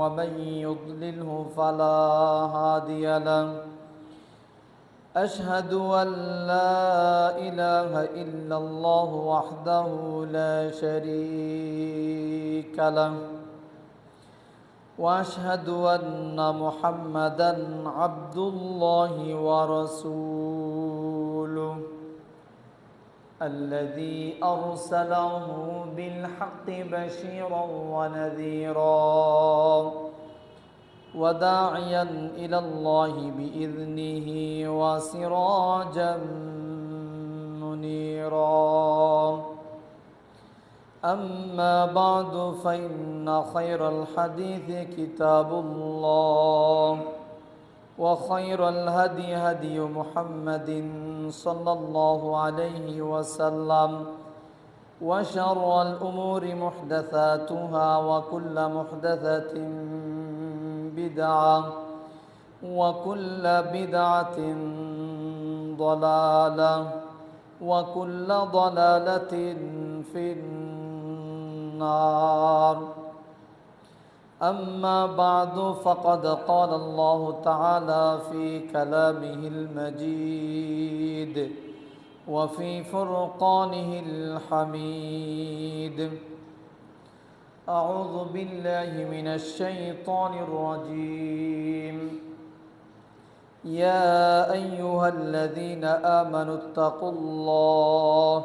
ومن يضلله فلا هادي له أشهد أن لا إله إلا الله وحده لا شريك له وأشهد أن محمدا عبد الله ورسوله الذي أرسله بالحق بشيرا ونذيرا وداعيا إلى الله بإذنه وسراجا منيرا أما بعد فإن خير الحديث كتاب الله وخير الهدي هدي محمد صلى الله عليه وسلم وشر الأمور محدثاتها وكل محدثة بدعة وكل بدعة ضلالة وكل ضلالة في النار أما بعد فقد قال الله تعالى في كلامه المجيد وفي فرقانه الحميد أعوذ بالله من الشيطان الرجيم يا أيها الذين آمنوا اتقوا الله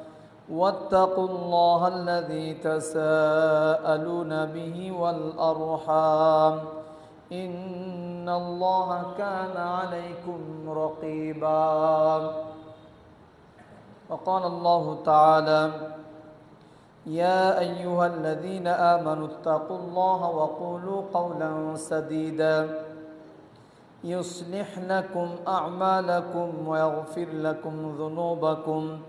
واتقوا الله الذي تساءلون به والأرحام إن الله كان عليكم رقيبا وقال الله تعالى يا أيها الذين آمنوا اتقوا الله وقولوا قولا سديدا يصلح لكم أعمالكم ويغفر لكم ذنوبكم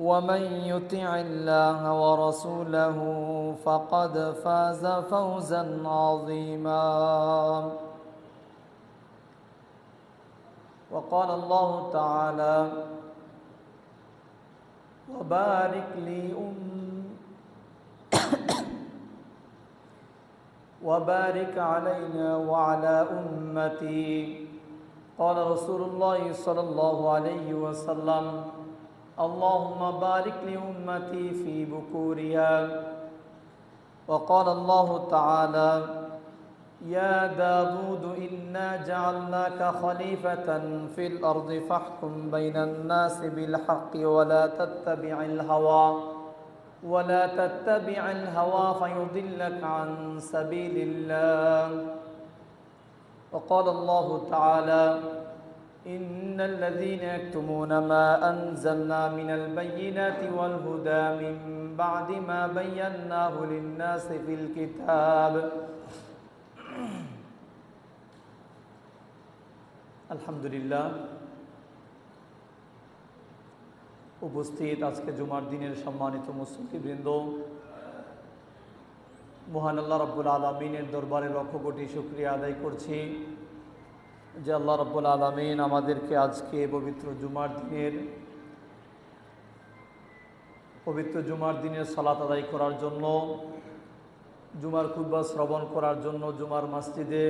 ومن يطع الله ورسوله فقد فاز فوزا عظيما وقال الله تعالى وبارك لي أم وبارك علينا وعلى أمتي قال رسول الله صلى الله عليه وسلم اللهم بارك لأمتي في بكورها وقال الله تعالى يا داود إنا جعلناك خليفة في الأرض فاحكم بين الناس بالحق ولا تتبع الهوى ولا تتبع الهوى فيضلك عن سبيل الله وقال الله تعالى إن الذين يكتمون ما أنزلنا من البينات والهدى من بعد ما بيناه للناس في الكتاب الحمد لله উপস্থিত আজকে জুমার দিনের সম্মানিত মুসলিবৃন্দ মহান আল্লাহ রব্বুল আলমিনের দরবারে লক্ষ কোটি শুক্রিয়া আদায় করছি যে আল্লাহ রব্বুল আলমিন আমাদেরকে আজকে পবিত্র জুমার দিনের পবিত্র জুমার দিনের সলাত আদায় করার জন্য জুমার খুব্বা শ্রবণ করার জন্য জুমার মসজিদে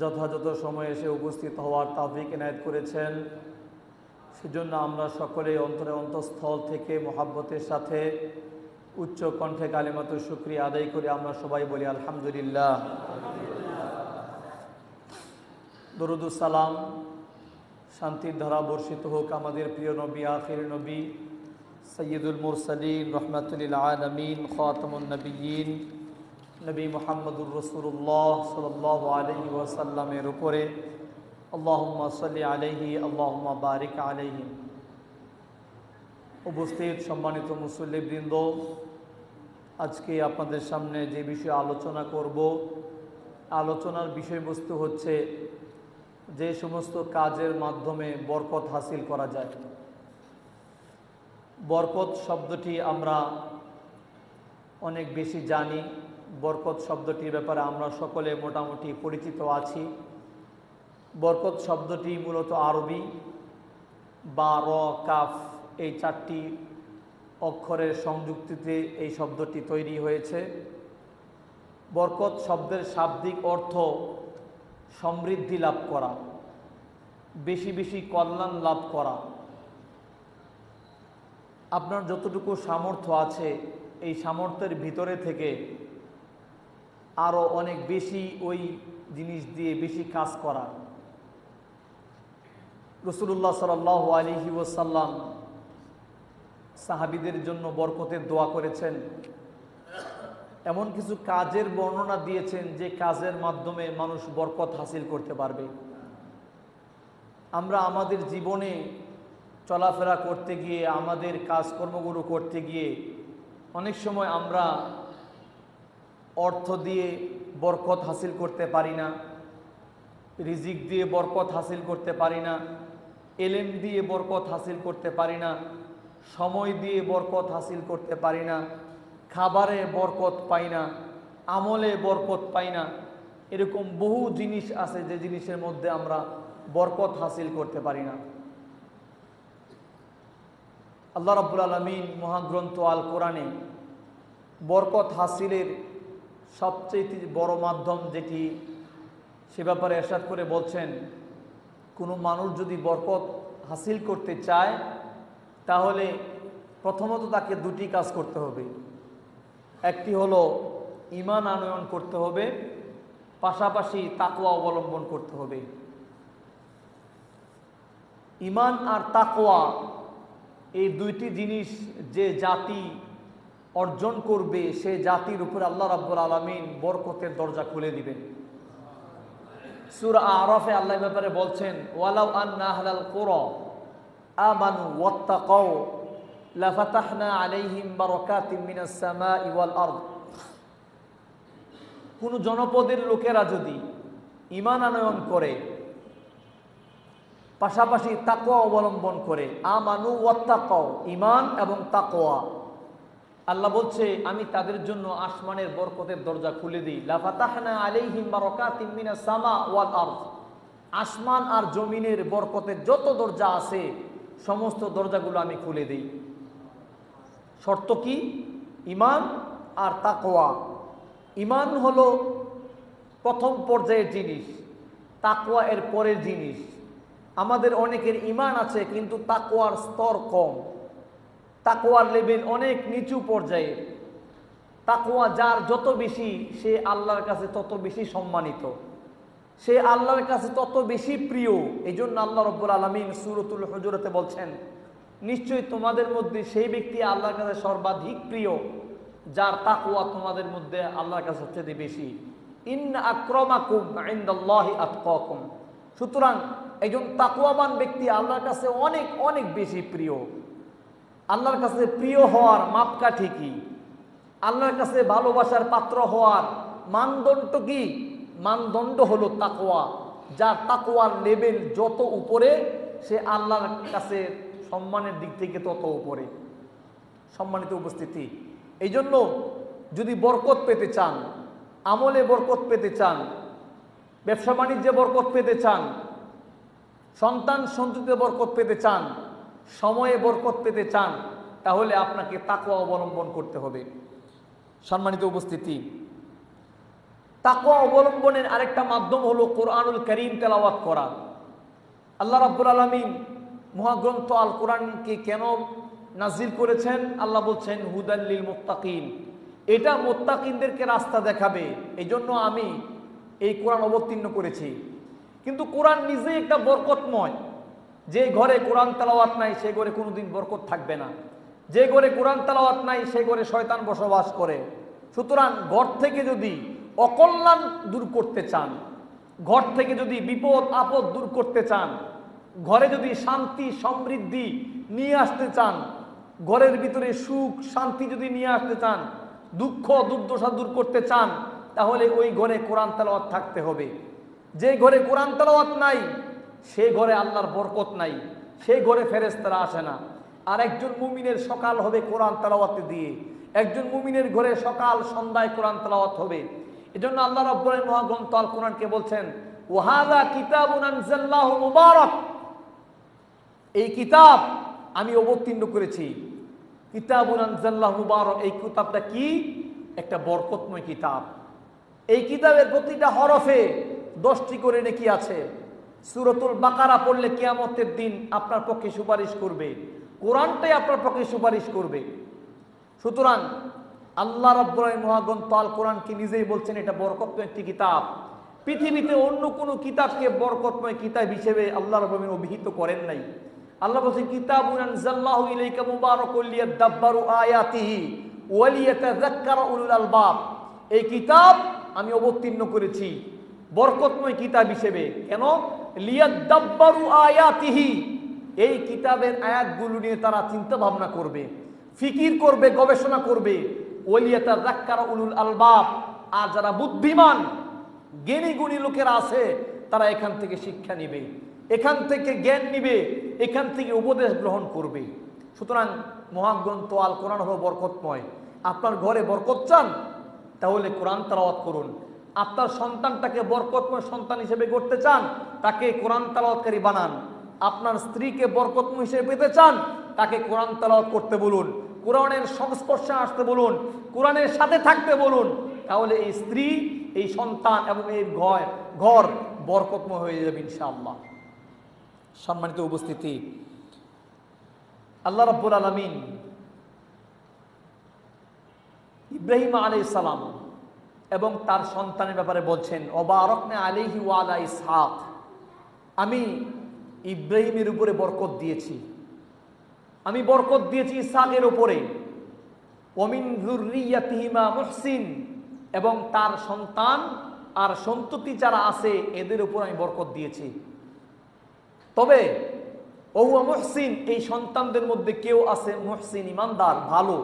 যথাযথ সময়ে এসে উপস্থিত হওয়ার তাফিক এনায়েত করেছেন সেজন্য আমরা সকলে অন্তরে অন্তঃস্থল থেকে মোহাব্বতের সাথে উচ্চ কণ্ঠে কালিমাত শুক্রিয়া আদায় করে আমরা সবাই বলি আলহামদুলিল্লাহ দরুদুসালাম শান্তির ধারা বর্ষিত হোক আমাদের প্রিয় নবী আখির নবী সৈয়দুল মুরসলিন রহমাতুল আলমিন খাতামুন্নবীন নবী মোহাম্মদুর রসুল্লাহ সাল আলহি ওয়াসাল্লামের উপরে আল্লাহম্মা সাল্লি আলহি আল্লাহম্মা বারিক আলহি উপস্থিত সম্মানিত মুসল্লিবৃন্দ আজকে আপনাদের সামনে যে বিষয়ে আলোচনা করব আলোচনার বিষয়বস্তু হচ্ছে যে সমস্ত কাজের মাধ্যমে বরকত হাসিল করা যায় বরকত শব্দটি আমরা অনেক বেশি জানি বরকত শব্দটির ব্যাপারে আমরা সকলে মোটামুটি পরিচিত আছি বরকত শব্দটি মূলত আরবি বা র কাফ এই চারটি অক্ষরের সংযুক্তিতে এই শব্দটি তৈরি হয়েছে বরকত শব্দের শাব্দিক অর্থ সমৃদ্ধি লাভ করা বেশি বেশি কল্যাণ লাভ করা আপনার যতটুকু সামর্থ্য আছে এই সামর্থ্যের ভিতরে থেকে আরও অনেক বেশি ওই জিনিস দিয়ে বেশি কাজ করা রসুল্লাহ সাল আলহি ওসাল্লাম সাহাবিদের জন্য বরকতের দোয়া করেছেন এমন কিছু কাজের বর্ণনা দিয়েছেন যে কাজের মাধ্যমে মানুষ বরকত হাসিল করতে পারবে আমরা আমাদের জীবনে চলাফেরা করতে গিয়ে আমাদের কাজকর্মগুলো করতে গিয়ে অনেক সময় আমরা অর্থ দিয়ে বরকত হাসিল করতে পারি না রিজিক দিয়ে বরকত হাসিল করতে পারি না এলেম দিয়ে বরকত হাসিল করতে পারি না সময় দিয়ে বরকত হাসিল করতে পারি না খাবারে বরকত পাই না আমলে বরকত পাই না এরকম বহু জিনিস আছে যে জিনিসের মধ্যে আমরা বরকত হাসিল করতে পারি না আল্লাহ রাবুল আলমিন মহাগ্রন্থ আল কোরআনে বরকত হাসিলের সবচেয়ে বড় মাধ্যম যেটি সে ব্যাপারে এসাদ করে বলছেন কোনো মানুষ যদি বরকত হাসিল করতে চায় তাহলে প্রথমত তাকে দুটি কাজ করতে হবে একটি হলো ইমান আনয়ন করতে হবে পাশাপাশি তাকোয়া অবলম্বন করতে হবে ইমান আর তাকোয়া এই দুইটি জিনিস যে জাতি অর্জন করবে সে জাতির উপর আল্লাহ রাব্বুল আলমিন বরকতের দরজা খুলে দিবেন সুরা আরফে আল্লাহ ব্যাপারে বলছেন ওয়ালাউ আন্না আহলাল কোর আমানু কও কোন আলাইহিম কোনো জনপদের লোকেরা যদি ইমান আনয়ন করে পাশাপাশি তাকোয়া অবলম্বন করে আমানু ওয়াত্তাকাও ইমান এবং তাকোয়া আল্লাহ বলছে আমি তাদের জন্য আসমানের বরকতের দরজা খুলে দিই লাফাতাহনা আলাইহিম রকা মিনাস সামা ওয়াল আরদ আসমান আর জমিনের বরকতের যত দরজা আছে সমস্ত দরজাগুলো আমি খুলে দিই শর্ত কি ইমান আর তাকোয়া ইমান হল প্রথম পর্যায়ের জিনিস তাকোয়া এর পরের জিনিস আমাদের অনেকের ইমান আছে কিন্তু তাকোয়ার স্তর কম তাকোয়ার লেভেল অনেক নিচু পর্যায়ে তাকোয়া যার যত বেশি সে আল্লাহর কাছে তত বেশি সম্মানিত সে আল্লাহর কাছে তত বেশি প্রিয় এই জন্য আল্লাহ রব্বুল আলমিন সুরতুল হজরতে বলছেন নিশ্চয়ই তোমাদের মধ্যে সেই ব্যক্তি আল্লাহর কাছে সর্বাধিক প্রিয় যার তাকুয়া তোমাদের মধ্যে আল্লাহর কাছে সবচেয়ে বেশি ইন আক্রমাকুম আইন্দাল্লাহি আতকুম সুতরাং একজন তাকুয়াবান ব্যক্তি আল্লাহর কাছে অনেক অনেক বেশি প্রিয় আল্লাহর কাছে প্রিয় হওয়ার মাপকাঠি কি আল্লাহর কাছে ভালোবাসার পাত্র হওয়ার মানদণ্ড কি মানদণ্ড হলো তাকোয়া যার তাকোয়ার লেভেল যত উপরে সে আল্লাহর কাছে সম্মানের দিক থেকে তত উপরে সম্মানিত উপস্থিতি এই জন্য যদি বরকত পেতে চান আমলে বরকত পেতে চান ব্যবসা বাণিজ্যে বরকত পেতে চান সন্তান সন্ততে বরকত পেতে চান সময়ে বরকত পেতে চান তাহলে আপনাকে তাকোয়া অবলম্বন করতে হবে সম্মানিত উপস্থিতি তাকওয়া অবলম্বনের আরেকটা মাধ্যম হলো কোরআনুল করিম তেলাওয়াত করা আল্লাহ রাব্বুল আলমিন মহাগ্রন্থ আল কোরআনকে কেন নাজির করেছেন আল্লাহ বলছেন হুদাল্লিল মোত্তাকিন এটা মোত্তাকিনদেরকে রাস্তা দেখাবে এই জন্য আমি এই কোরআন অবতীর্ণ করেছি কিন্তু কোরআন নিজেই একটা বরকতময় যে ঘরে কোরআন তালাওয়াত নাই সে ঘরে কোনোদিন বরকত থাকবে না যে ঘরে কোরআন তালাওয়াত নাই সে ঘরে শয়তান বসবাস করে সুতরাং ঘর থেকে যদি অকল্যাণ দূর করতে চান ঘর থেকে যদি বিপদ আপদ দূর করতে চান ঘরে যদি শান্তি সমৃদ্ধি নিয়ে আসতে চান ঘরের ভিতরে সুখ শান্তি যদি নিয়ে আসতে চান দুঃখ দুর্দশা দূর করতে চান তাহলে ওই ঘরে কোরআন তালাওয়াত থাকতে হবে যে ঘরে কোরআন তালাওয়াত নাই সে ঘরে আল্লাহর বরকত নাই সে ঘরে ফেরেস্তারা আসে না আর একজন মুমিনের সকাল হবে কোরআন তালাওয়াতে দিয়ে একজন মুমিনের ঘরে সকাল সন্ধ্যায় কোরআন তালাওয়াত হবে এজন্য আল্লাহ রব্বরের মহাগ্রন্থ আল কোরআনকে বলছেন ওহাদা কিতাবুন আনজাল্লাহু মুবারক এই কিতাব আমি অবতীর্ণ করেছি কিতাবুল আনজাল্লাহ মুবারক এই কিতাবটা কি একটা বরকতময় কিতাব এই কিতাবের প্রতিটা হরফে দশটি করে নাকি আছে সুরতুল বাকারা পড়লে কিয়ামতের দিন আপনার পক্ষে সুপারিশ করবে কোরআনটাই আপনার পক্ষে সুপারিশ করবে সুতরাং আল্লাহ রব্বুল মহাগ্রন্থ আল কোরআনকে নিজেই বলছেন এটা বরকতময় একটি কিতাব পৃথিবীতে অন্য কোনো কিতাবকে বরকতময় কিতাব হিসেবে আল্লাহ রবিন অভিহিত করেন নাই আল্লাহ বলছেন কিতাবুন আনজাল্লাহু ইলাইকা মুবারাকুল লিয়াদাব্বারু আয়াতিহি ওয়া লিয়াতাযাক্কারা উলুল আলবাব এই কিতাব আমি অবতীর্ণ করেছি বরকতময় কিতাব হিসেবে কেন লিয়াদাব্বারু আয়াতিহি এই কিতাবের আয়াতগুলো নিয়ে তারা চিন্তা ভাবনা করবে ফিকির করবে গবেষণা করবে ওয়ালিয়াতা জাক্কারা উলুল আলবাব আর যারা বুদ্ধিমান জ্ঞানী গুণী লোকেরা আছে তারা এখান থেকে শিক্ষা নিবে এখান থেকে জ্ঞান নিবে এখান থেকে উপদেশ গ্রহণ করবে সুতরাং মহাগ্রন্থ আল কোরআন হলো বরকতময় আপনার ঘরে বরকত চান তাহলে কোরআন তালাওয়াত করুন আপনার সন্তানটাকে বরকতময় সন্তান হিসেবে গড়তে চান তাকে কোরআন তালাওয়াতকারী বানান আপনার স্ত্রীকে বরকতময় হিসেবে পেতে চান তাকে কোরআন তালাওয়াত করতে বলুন কোরআনের সংস্পর্শে আসতে বলুন কোরআনের সাথে থাকতে বলুন তাহলে এই স্ত্রী এই সন্তান এবং এই ঘর ঘর বরকতময় হয়ে যাবে ইনশাআল্লাহ সম্মানিত উপস্থিতি আল্লাহ রব্বুল আলমিন ইব্রাহিম আলী সালাম এবং তার সন্তানের ব্যাপারে বলছেন অবারকনে আলিহি ওয়ালা ইসাক আমি ইব্রাহিমের উপরে বরকত দিয়েছি আমি বরকত দিয়েছি ইসাকের উপরে অমিন জুরিয়াতিহিমা মুহসিন এবং তার সন্তান আর সন্ততি যারা আছে এদের উপর আমি বরকত দিয়েছি তবে ওহুয়া মুহসিন এই সন্তানদের মধ্যে কেউ আছে মুহসিন ইমানদার ভালো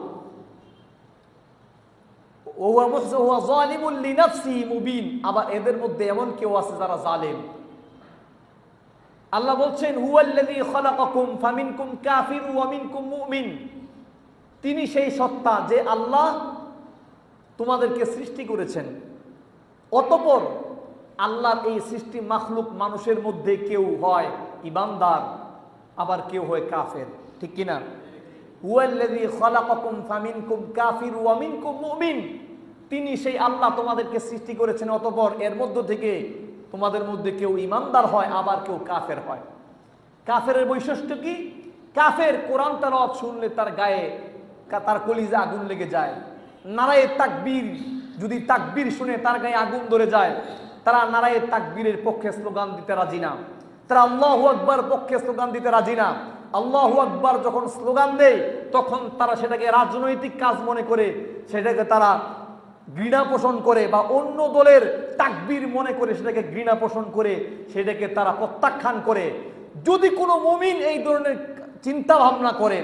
ওয়া ওয়া আবার এদের মধ্যে এমন কেউ আছে যারা জালেম আল্লাহ বলছেন হুয়াল্লাযী খালাকাকুম ফামিনকুম কাফির ওয়া মিনকুম তিনি সেই সত্তা যে আল্লাহ তোমাদেরকে সৃষ্টি করেছেন অতপর আল্লাহর এই সৃষ্টি মাখলুক মানুষের মধ্যে কেউ হয় ইমানদার আবার কেউ হয় কাফের ঠিক কিনা তিনি সেই আল্লাহ তোমাদেরকে সৃষ্টি করেছেন অতপর এর মধ্য থেকে তোমাদের মধ্যে কেউ ইমানদার হয় আবার কেউ কাফের হয় কাফের বৈশিষ্ট্য কি কাফের কোরআন তার শুনলে তার গায়ে তার কলিজা আগুন লেগে যায় নারায়ের তাকবীর যদি তাকবীর শুনে তার গায়ে আগুন ধরে যায় তারা নারায়ে তাকবীরের পক্ষে স্লোগান দিতে রাজি না তারা আল্লাহ আকবার পক্ষে স্লোগান দিতে রাজি না আল্লাহ আকবার যখন স্লোগান দেয় তখন তারা সেটাকে রাজনৈতিক কাজ মনে করে সেটাকে তারা ঘৃণা পোষণ করে বা অন্য দলের তাকবির মনে করে সেটাকে ঘৃণা পোষণ করে সেটাকে তারা প্রত্যাখ্যান করে যদি কোনো মমিন এই ধরনের চিন্তা ভাবনা করে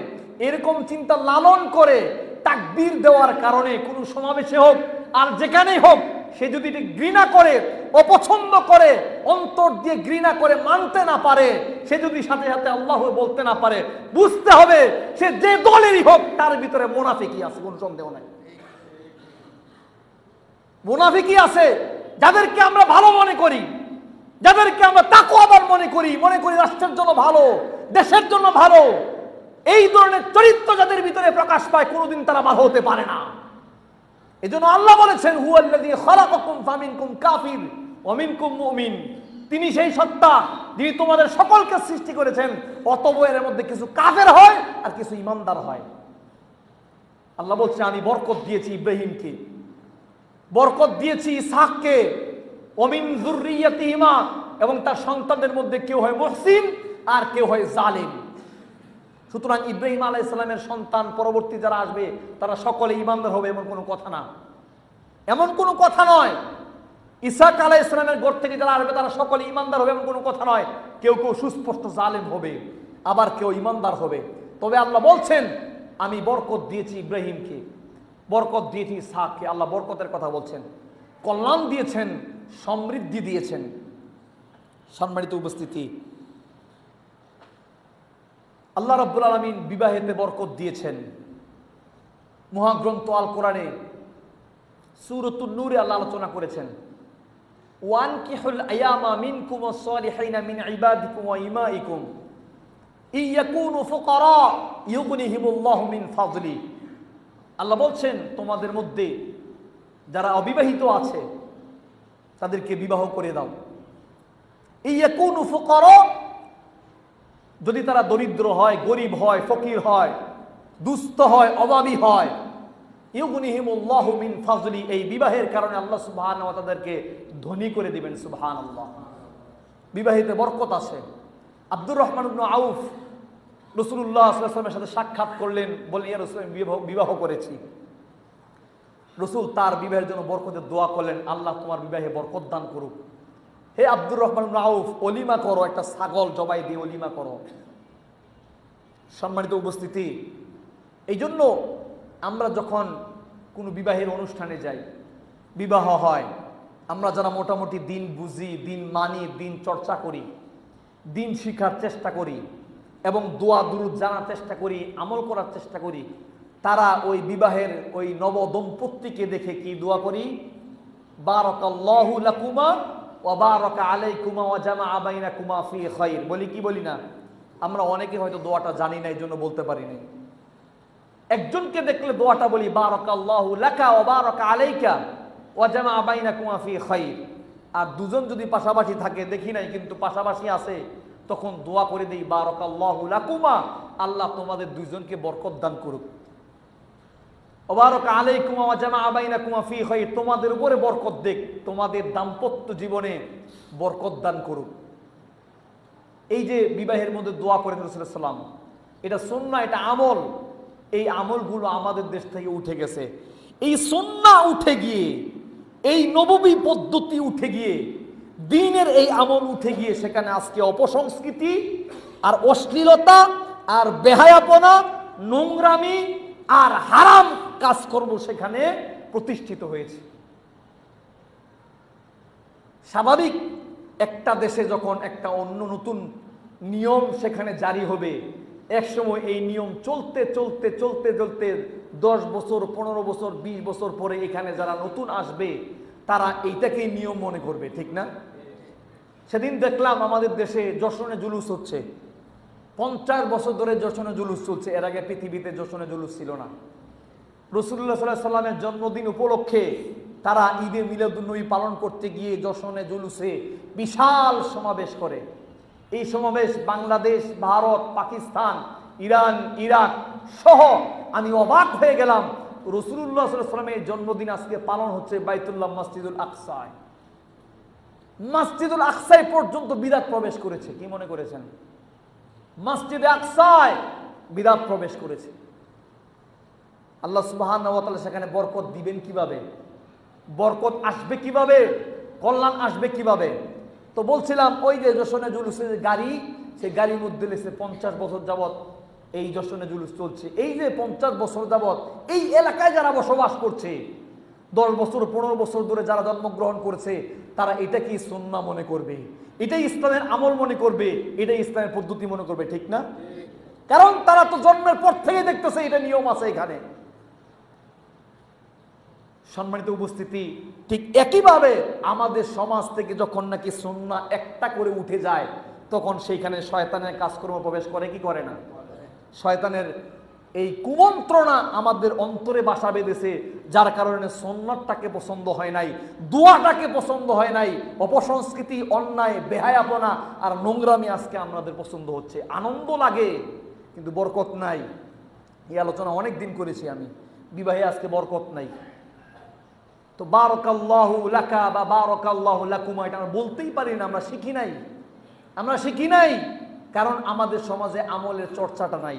এরকম চিন্তা লালন করে তাকবির দেওয়ার কারণে কোনো সমাবেশে হোক আর যেখানেই হোক সে যদি এটি ঘৃণা করে অপছন্দ করে অন্তর দিয়ে ঘৃণা করে মানতে না পারে সে যদি সাথে সাথে আল্লাহ বলতে না পারে বুঝতে হবে সে যে দলেরই হোক তার ভিতরে মোনাফিকি আছে কোন সন্দেহ নাই মোনাফিকি আছে যাদেরকে আমরা ভালো মনে করি যাদেরকে আমরা তাকু আবার মনে করি মনে করি রাষ্ট্রের জন্য ভালো দেশের জন্য ভালো এই ধরনের চরিত্র যাদের ভিতরে প্রকাশ পায় কোনোদিন তারা ভালো হতে পারে না এই জন্য আল্লাহ বলেছেন হুয়াল্লাদি খলাকুম ফামিনকুম কাফির অমিনকুম মুমিন তিনি সেই সত্তা যিনি তোমাদের সকলকে সৃষ্টি করেছেন অতব এর মধ্যে কিছু কাফের হয় আর কিছু ইমানদার হয় আল্লাহ বলছে আমি বরকত দিয়েছি ইব্রাহিমকে বরকত দিয়েছি ইসাককে অমিন জুরিয়াতিমা এবং তার সন্তানদের মধ্যে কেউ হয় মহসিন আর কেউ হয় জালিম সুতরাং ইব্রাহিম আলাহ ইসলামের সন্তান পরবর্তী যারা আসবে তারা সকলে ইমানদার হবে এমন কোনো কথা না এমন কোনো কথা নয় ইসাক আলাহ ইসলামের গড় থেকে যারা আসবে তারা সকলে ইমানদার হবে এমন কোনো কথা নয় কেউ কেউ সুস্পষ্ট জালেম হবে আবার কেউ ইমানদার হবে তবে আল্লাহ বলছেন আমি বরকত দিয়েছি ইব্রাহিমকে বরকত দিয়েছি ইসাককে আল্লাহ বরকতের কথা বলছেন কল্যাণ দিয়েছেন সমৃদ্ধি দিয়েছেন সম্মানিত উপস্থিতি আল্লাহ রাব্বুল আলমিন বিবাহেতে বরকত দিয়েছেন মহাগ্রন্থ আল কোরআনে সুরতুল নূরে আল্লাহ আলোচনা করেছেন ওয়ান কিহুল আয়ামা মিনকুম সালিহিনা মিন ইমা ইকুম ইয়াকুন ইয়াকুনু ফুকারা হিমুল্লাহ মিন ফাযলি আল্লাহ বলছেন তোমাদের মধ্যে যারা অবিবাহিত আছে তাদেরকে বিবাহ করে দাও ইয়াকুনু ফুকারা যদি তারা দরিদ্র হয় গরিব হয় ফকির হয় দুস্থ হয় অভাবী হয় ইউগুনিহিমুল্লাহ মিন ফাজলি এই বিবাহের কারণে আল্লাহ সুবহান তাদেরকে ধনী করে দিবেন সুবহান আল্লাহ বিবাহিতে বরকত আছে আব্দুর রহমান আউফ রসুল্লাহ আসলামের সাথে সাক্ষাৎ করলেন বলে ইয়া রসুল বিবাহ করেছি রসুল তার বিবাহের জন্য বরকতের দোয়া করলেন আল্লাহ তোমার বিবাহে বরকত দান করুক হে আব্দুর রহমান রাউফ অলিমা করো একটা ছাগল জবাই দিয়ে অলিমা করো সম্মানিত উপস্থিতি এই জন্য আমরা যখন কোনো বিবাহের অনুষ্ঠানে যাই বিবাহ হয় আমরা যারা মোটামুটি দিন বুঝি দিন মানি দিন চর্চা করি দিন শিখার চেষ্টা করি এবং দোয়া দুরুদ জানার চেষ্টা করি আমল করার চেষ্টা করি তারা ওই বিবাহের ওই নব দম্পতিকে দেখে কি দোয়া করি বারকাল্লাহুলাকুমা ওবারকা আলাই কুমা আবাইনা কুমা ফি খৈর বলি কি বলি না আমরা অনেকে হয়তো দোয়াটা জানি না এই জন্য বলতে পারি না একজনকে দেখলে দোয়াটা বলি বারক আল্লাহ লেখা ও বারক আলাইকা ও জামা আবাইনা কুমা ফি খৈর আর দুজন যদি পাশাপাশি থাকে দেখি নাই কিন্তু পাশাপাশি আছে তখন দোয়া করে দিই বারক আল্লাহ লাকুমা আল্লাহ তোমাদের দুজনকে বরকত দান করুক ওবারক আলাই কুমা জামা আবাইনা কুমা ফি হয় তোমাদের উপরে বরকত দেখ তোমাদের দাম্পত্য জীবনে বরকত দান করুক এই যে বিবাহের মধ্যে দোয়া করেন রসুলাম এটা সন্না এটা আমল এই আমলগুলো আমাদের দেশ থেকে উঠে গেছে এই সন্না উঠে গিয়ে এই নববী পদ্ধতি উঠে গিয়ে দিনের এই আমল উঠে গিয়ে সেখানে আজকে অপসংস্কৃতি আর অশ্লীলতা আর বেহায়াপনা নোংরামি আর হারাম কাজকর্ম সেখানে প্রতিষ্ঠিত হয়েছে স্বাভাবিক একটা দেশে যখন একটা অন্য নতুন নিয়ম সেখানে জারি হবে একসময় এই নিয়ম চলতে চলতে চলতে চলতে দশ বছর পনেরো বছর ২০ বছর পরে এখানে যারা নতুন আসবে তারা এইটাকেই নিয়ম মনে করবে ঠিক না সেদিন দেখলাম আমাদের দেশে যশনে জুলুস হচ্ছে পঞ্চাশ বছর ধরে জোশনে জুলুস চলছে এর আগে পৃথিবীতে জোশনে জুলুস ছিল না রসুল্লাহ সাল্লাহ সাল্লামের জন্মদিন উপলক্ষে তারা ঈদে মিলাদুন্নবী পালন করতে গিয়ে যশনে জুলুসে বিশাল সমাবেশ করে এই সমাবেশ বাংলাদেশ ভারত পাকিস্তান ইরান ইরাক সহ আমি অবাক হয়ে গেলাম রসুল্লাহ সাল্লামের জন্মদিন আজকে পালন হচ্ছে বাইতুল্লাহ মসজিদুল আকসায় মাসজিদুল আকসাই পর্যন্ত বিরাট প্রবেশ করেছে কি মনে করেছেন মসজিদে আকসায় বিদাত প্রবেশ করেছে আল্লাহ সুবাহান সেখানে বরকত দিবেন কিভাবে বরকত আসবে কিভাবে কল্যাণ আসবে কিভাবে তো বলছিলাম ওই যে যশনে জুলুসের গাড়ি সে গাড়ির মধ্যে লেসে পঞ্চাশ বছর যাবৎ এই যশনে জুলুস চলছে এই যে পঞ্চাশ বছর যাবৎ এই এলাকায় যারা বসবাস করছে দশ বছর পনেরো বছর ধরে যারা জন্মগ্রহণ করেছে তারা এটা কি সন্না মনে করবে এটাই ইসলামের আমল মনে করবে এটাই ইসলামের পদ্ধতি মনে করবে ঠিক না কারণ তারা তো জন্মের পর থেকে দেখতেছে এটা নিয়ম আছে এখানে সম্মানিত উপস্থিতি ঠিক একইভাবে আমাদের সমাজ থেকে যখন নাকি সন্না একটা করে উঠে যায় তখন সেইখানে শয়তানের কাজকর্ম প্রবেশ করে কি করে না শয়তানের এই কুমন্ত্রণা আমাদের অন্তরে বাসা বেঁধেছে যার কারণে সন্ন্যতটাকে পছন্দ হয় নাই দোয়াটাকে পছন্দ হয় নাই অপসংস্কৃতি অন্যায় বেহায়াপনা আর নোংরামি আজকে আমাদের পছন্দ হচ্ছে আনন্দ লাগে কিন্তু বরকত নাই এই আলোচনা অনেক দিন করেছি আমি বিবাহে আজকে বরকত নাই তো বারকাল্লাহু লাকা বা বারকাল্লাহু লাকুমা এটা আমরা বলতেই পারি না আমরা শিখি নাই আমরা শিখি নাই কারণ আমাদের সমাজে আমলের চর্চাটা নাই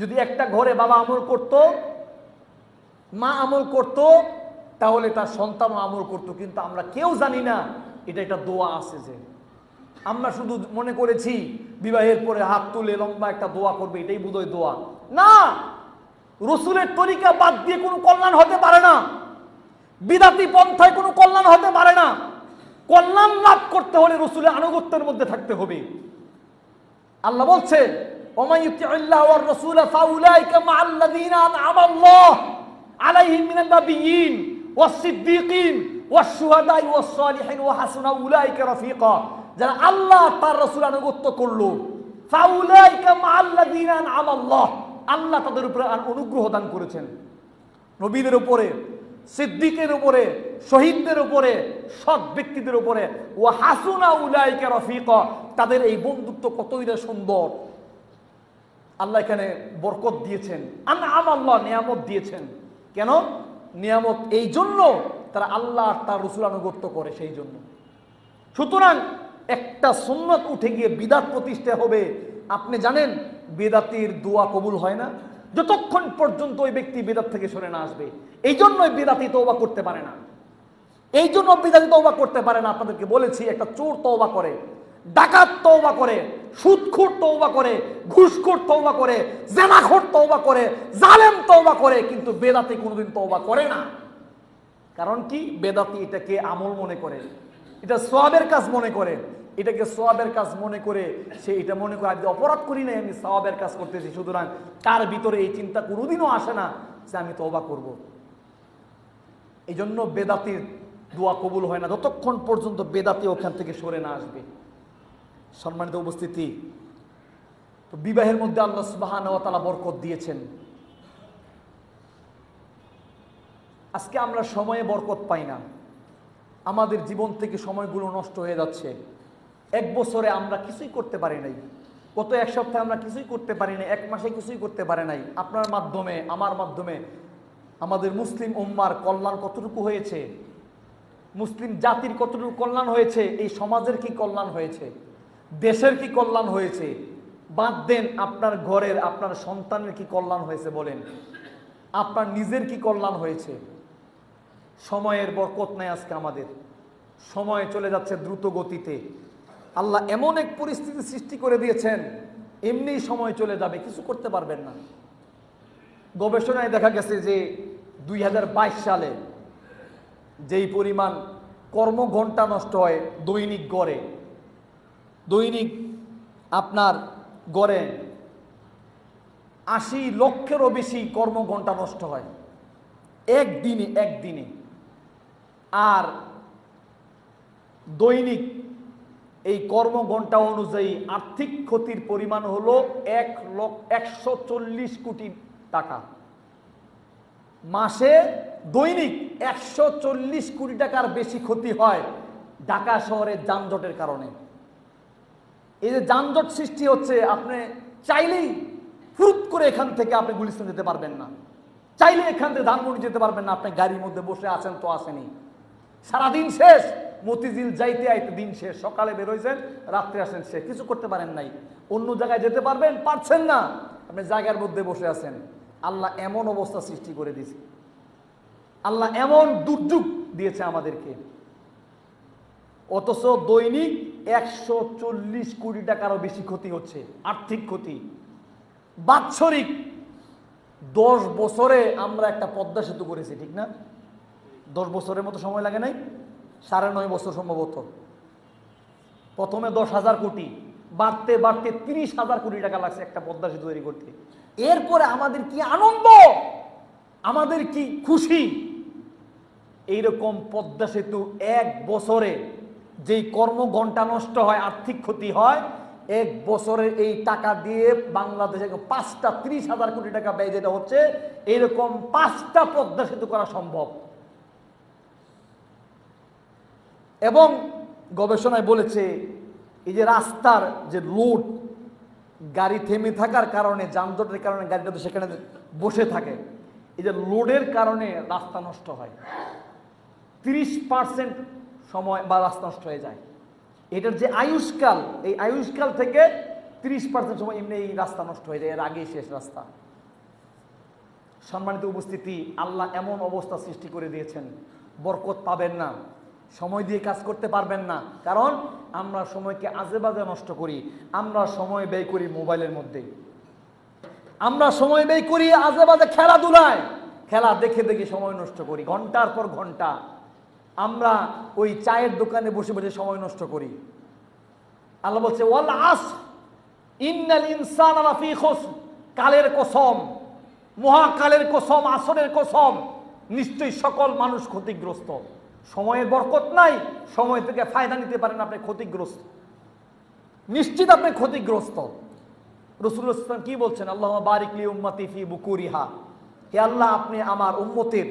যদি একটা ঘরে বাবা আমল করত মা আমল করত তাহলে তার সন্তানও আমল করত কিন্তু আমরা কেউ জানি না এটা একটা দোয়া আছে যে আমরা শুধু মনে করেছি বিবাহের পরে হাত তুলে লম্বা একটা দোয়া করবে এটাই বোধহয় দোয়া না রসুলের তরিকা বাদ দিয়ে কোনো কল্যাণ হতে পারে না বিদাতি পন্থায় কোনো কল্যাণ হতে পারে না কল্যাণ লাভ করতে হলে রসুলের আনুগত্যের মধ্যে থাকতে হবে আল্লাহ বলছে ومن يطع الله والرسول فاولئك مع الذين انعم الله عليهم من النبيين والصديقين والشهداء والصالحين وحسن اولئك رفيقا যেন আল্লাহ তার রসুল আনুগত্য করলো ফাউলাইকা মা আল্লাযীনা আনআমা আল্লাহ আল্লাহ তাদের উপরে অনুগ্রহ দান করেছেন নবীদের উপরে সিদ্দিকের উপরে শহীদদের উপরে সৎ ব্যক্তিদের উপরে ও হাসুনা উলাইকা রফিক তাদের এই বন্ধুত্ব কতই না সুন্দর আল্লাহ এখানে বরকত দিয়েছেন আন আল্লাহ নিয়ামত দিয়েছেন কেন নিয়ামত এই জন্য তারা আল্লাহ তার রসুল আনুগত্য করে সেই জন্য সুতরাং একটা সুন্নত উঠে গিয়ে বিদাত প্রতিষ্ঠা হবে আপনি জানেন বেদাতির দোয়া কবুল হয় না যতক্ষণ পর্যন্ত ওই ব্যক্তি বেদাত থেকে সরে না আসবে এই জন্য বেদাতি তৌবা করতে পারে না এই জন্য বেদাতি তোবা করতে পারে না আপনাদেরকে বলেছি একটা চোর তৌবা করে ডাকাত তৌবা করে সুদখোর তৌবা করে ঘুষখোর তৌবা করে জেনাখোর তৌবা করে জালেম তৌবা করে কিন্তু বেদাতি কোনোদিন তৌবা করে না কারণ কি বেদাতি এটাকে আমল মনে করে এটা সোয়াবের কাজ মনে করে এটাকে সোয়াবের কাজ মনে করে সে এটা মনে করে আমি অপরাধ করি নাই আমি সোয়াবের কাজ করতেছি সুতরাং তার ভিতরে এই চিন্তা কোনোদিনও আসে না যে আমি তৌবা করব। এই জন্য বেদাতির দোয়া কবুল হয় না যতক্ষণ পর্যন্ত বেদাতি ওখান থেকে সরে না আসবে সম্মানিত উপস্থিতি তো বিবাহের মধ্যে আল্লাহ তালা বরকত দিয়েছেন আজকে আমরা সময়ে বরকত পাই না আমাদের জীবন থেকে সময়গুলো নষ্ট হয়ে যাচ্ছে এক বছরে আমরা কিছুই করতে পারি নাই গত এক সপ্তাহে আমরা কিছুই করতে পারি নাই এক মাসে কিছুই করতে পারে নাই আপনার মাধ্যমে আমার মাধ্যমে আমাদের মুসলিম উম্মার কল্যাণ কতটুকু হয়েছে মুসলিম জাতির কতটুকু কল্যাণ হয়েছে এই সমাজের কি কল্যাণ হয়েছে দেশের কি কল্যাণ হয়েছে বাদ দেন আপনার ঘরের আপনার সন্তানের কি কল্যাণ হয়েছে বলেন আপনার নিজের কি কল্যাণ হয়েছে সময়ের বরকত নেই আজকে আমাদের সময় চলে যাচ্ছে দ্রুত গতিতে আল্লাহ এমন এক পরিস্থিতি সৃষ্টি করে দিয়েছেন এমনি সময় চলে যাবে কিছু করতে পারবেন না গবেষণায় দেখা গেছে যে দুই সালে যেই পরিমাণ কর্মঘণ্টা নষ্ট হয় দৈনিক গড়ে দৈনিক আপনার গড়ে আশি লক্ষেরও বেশি কর্মঘণ্টা নষ্ট হয় একদিনে একদিনে আর দৈনিক এই কর্মঘণ্টা অনুযায়ী আর্থিক ক্ষতির পরিমাণ হলো এক লক্ষ একশো চল্লিশ কোটি টাকা মাসে দৈনিক একশো চল্লিশ কোটি টাকার বেশি ক্ষতি হয় ঢাকা শহরের যানজটের কারণে এই যে যানজট সৃষ্টি হচ্ছে আপনি চাইলেই ফুরুত করে এখান থেকে আপনি গুলিস্তান যেতে পারবেন না চাইলে এখান থেকে ধানমন্ডি যেতে পারবেন না আপনি গাড়ির মধ্যে বসে আছেন তো আসেনি সারাদিন শেষ মতিঝিল যাইতে আইতে দিন শেষ সকালে বেরোয়ছেন রাত্রে আসেন সে কিছু করতে পারেন নাই অন্য জায়গায় যেতে পারবেন পারছেন না আপনি জায়গার মধ্যে বসে আছেন আল্লাহ এমন অবস্থা সৃষ্টি করে দিয়েছে আল্লাহ এমন দুর্যোগ দিয়েছে আমাদেরকে অথচ দৈনিক একশো চল্লিশ কোটি টাকারও বেশি ক্ষতি হচ্ছে আর্থিক ক্ষতি বাৎসরিক দশ বছরে আমরা একটা পদ্মা সেতু করেছি ঠিক না দশ বছরের মতো সময় লাগে নাই সাড়ে নয় বছর সম্ভবত প্রথমে দশ হাজার কোটি বাড়তে বাড়তে তিরিশ হাজার কোটি টাকা লাগছে একটা পদ্মা সেতু তৈরি করতে এরপরে আমাদের কি আনন্দ আমাদের কি খুশি এইরকম পদ্মা সেতু এক বছরে যেই কর্মঘণ্টা নষ্ট হয় আর্থিক ক্ষতি হয় এক বছরের এই টাকা দিয়ে বাংলাদেশে পাঁচটা ত্রিশ হাজার কোটি টাকা ব্যয় যেটা হচ্ছে এরকম পাঁচটা পদ্মা সেতু করা সম্ভব এবং গবেষণায় বলেছে এই যে রাস্তার যে লোড গাড়ি থেমে থাকার কারণে যানজটের কারণে গাড়িটা তো সেখানে বসে থাকে এই যে লোডের কারণে রাস্তা নষ্ট হয় তিরিশ পার্সেন্ট সময় বা রাস্তা নষ্ট হয়ে যায় এটার যে আয়ুষ্কাল এই আয়ুষ্কাল থেকে তিরিশ পার্সেন্ট সময় এমনি এই রাস্তা নষ্ট হয়ে যায় এর আগেই শেষ রাস্তা সম্মানিত উপস্থিতি আল্লাহ এমন অবস্থা সৃষ্টি করে দিয়েছেন বরকত পাবেন না সময় দিয়ে কাজ করতে পারবেন না কারণ আমরা সময়কে আজে বাজে নষ্ট করি আমরা সময় ব্যয় করি মোবাইলের মধ্যে আমরা সময় ব্যয় করি আজে বাজে খেলাধুলায় খেলা দেখে দেখে সময় নষ্ট করি ঘন্টার পর ঘন্টা আমরা ওই চায়ের দোকানে বসে বসে সময় নষ্ট করি আল্লাহ বলছে ওয়াল আস ইন্নাল ইনসান কালের কসম মহাকালের কসম আসরের কসম নিশ্চয়ই সকল মানুষ ক্ষতিগ্রস্ত সময়ের বরকত নাই সময় থেকে ফায়দা নিতে পারেন আপনি ক্ষতিগ্রস্ত নিশ্চিত আপনি ক্ষতিগ্রস্ত রসুল ইসলাম কি বলছেন আল্লাহ বারিকলি উম্মাতি ফি বুকুরিহা হে আল্লাহ আপনি আমার উম্মতের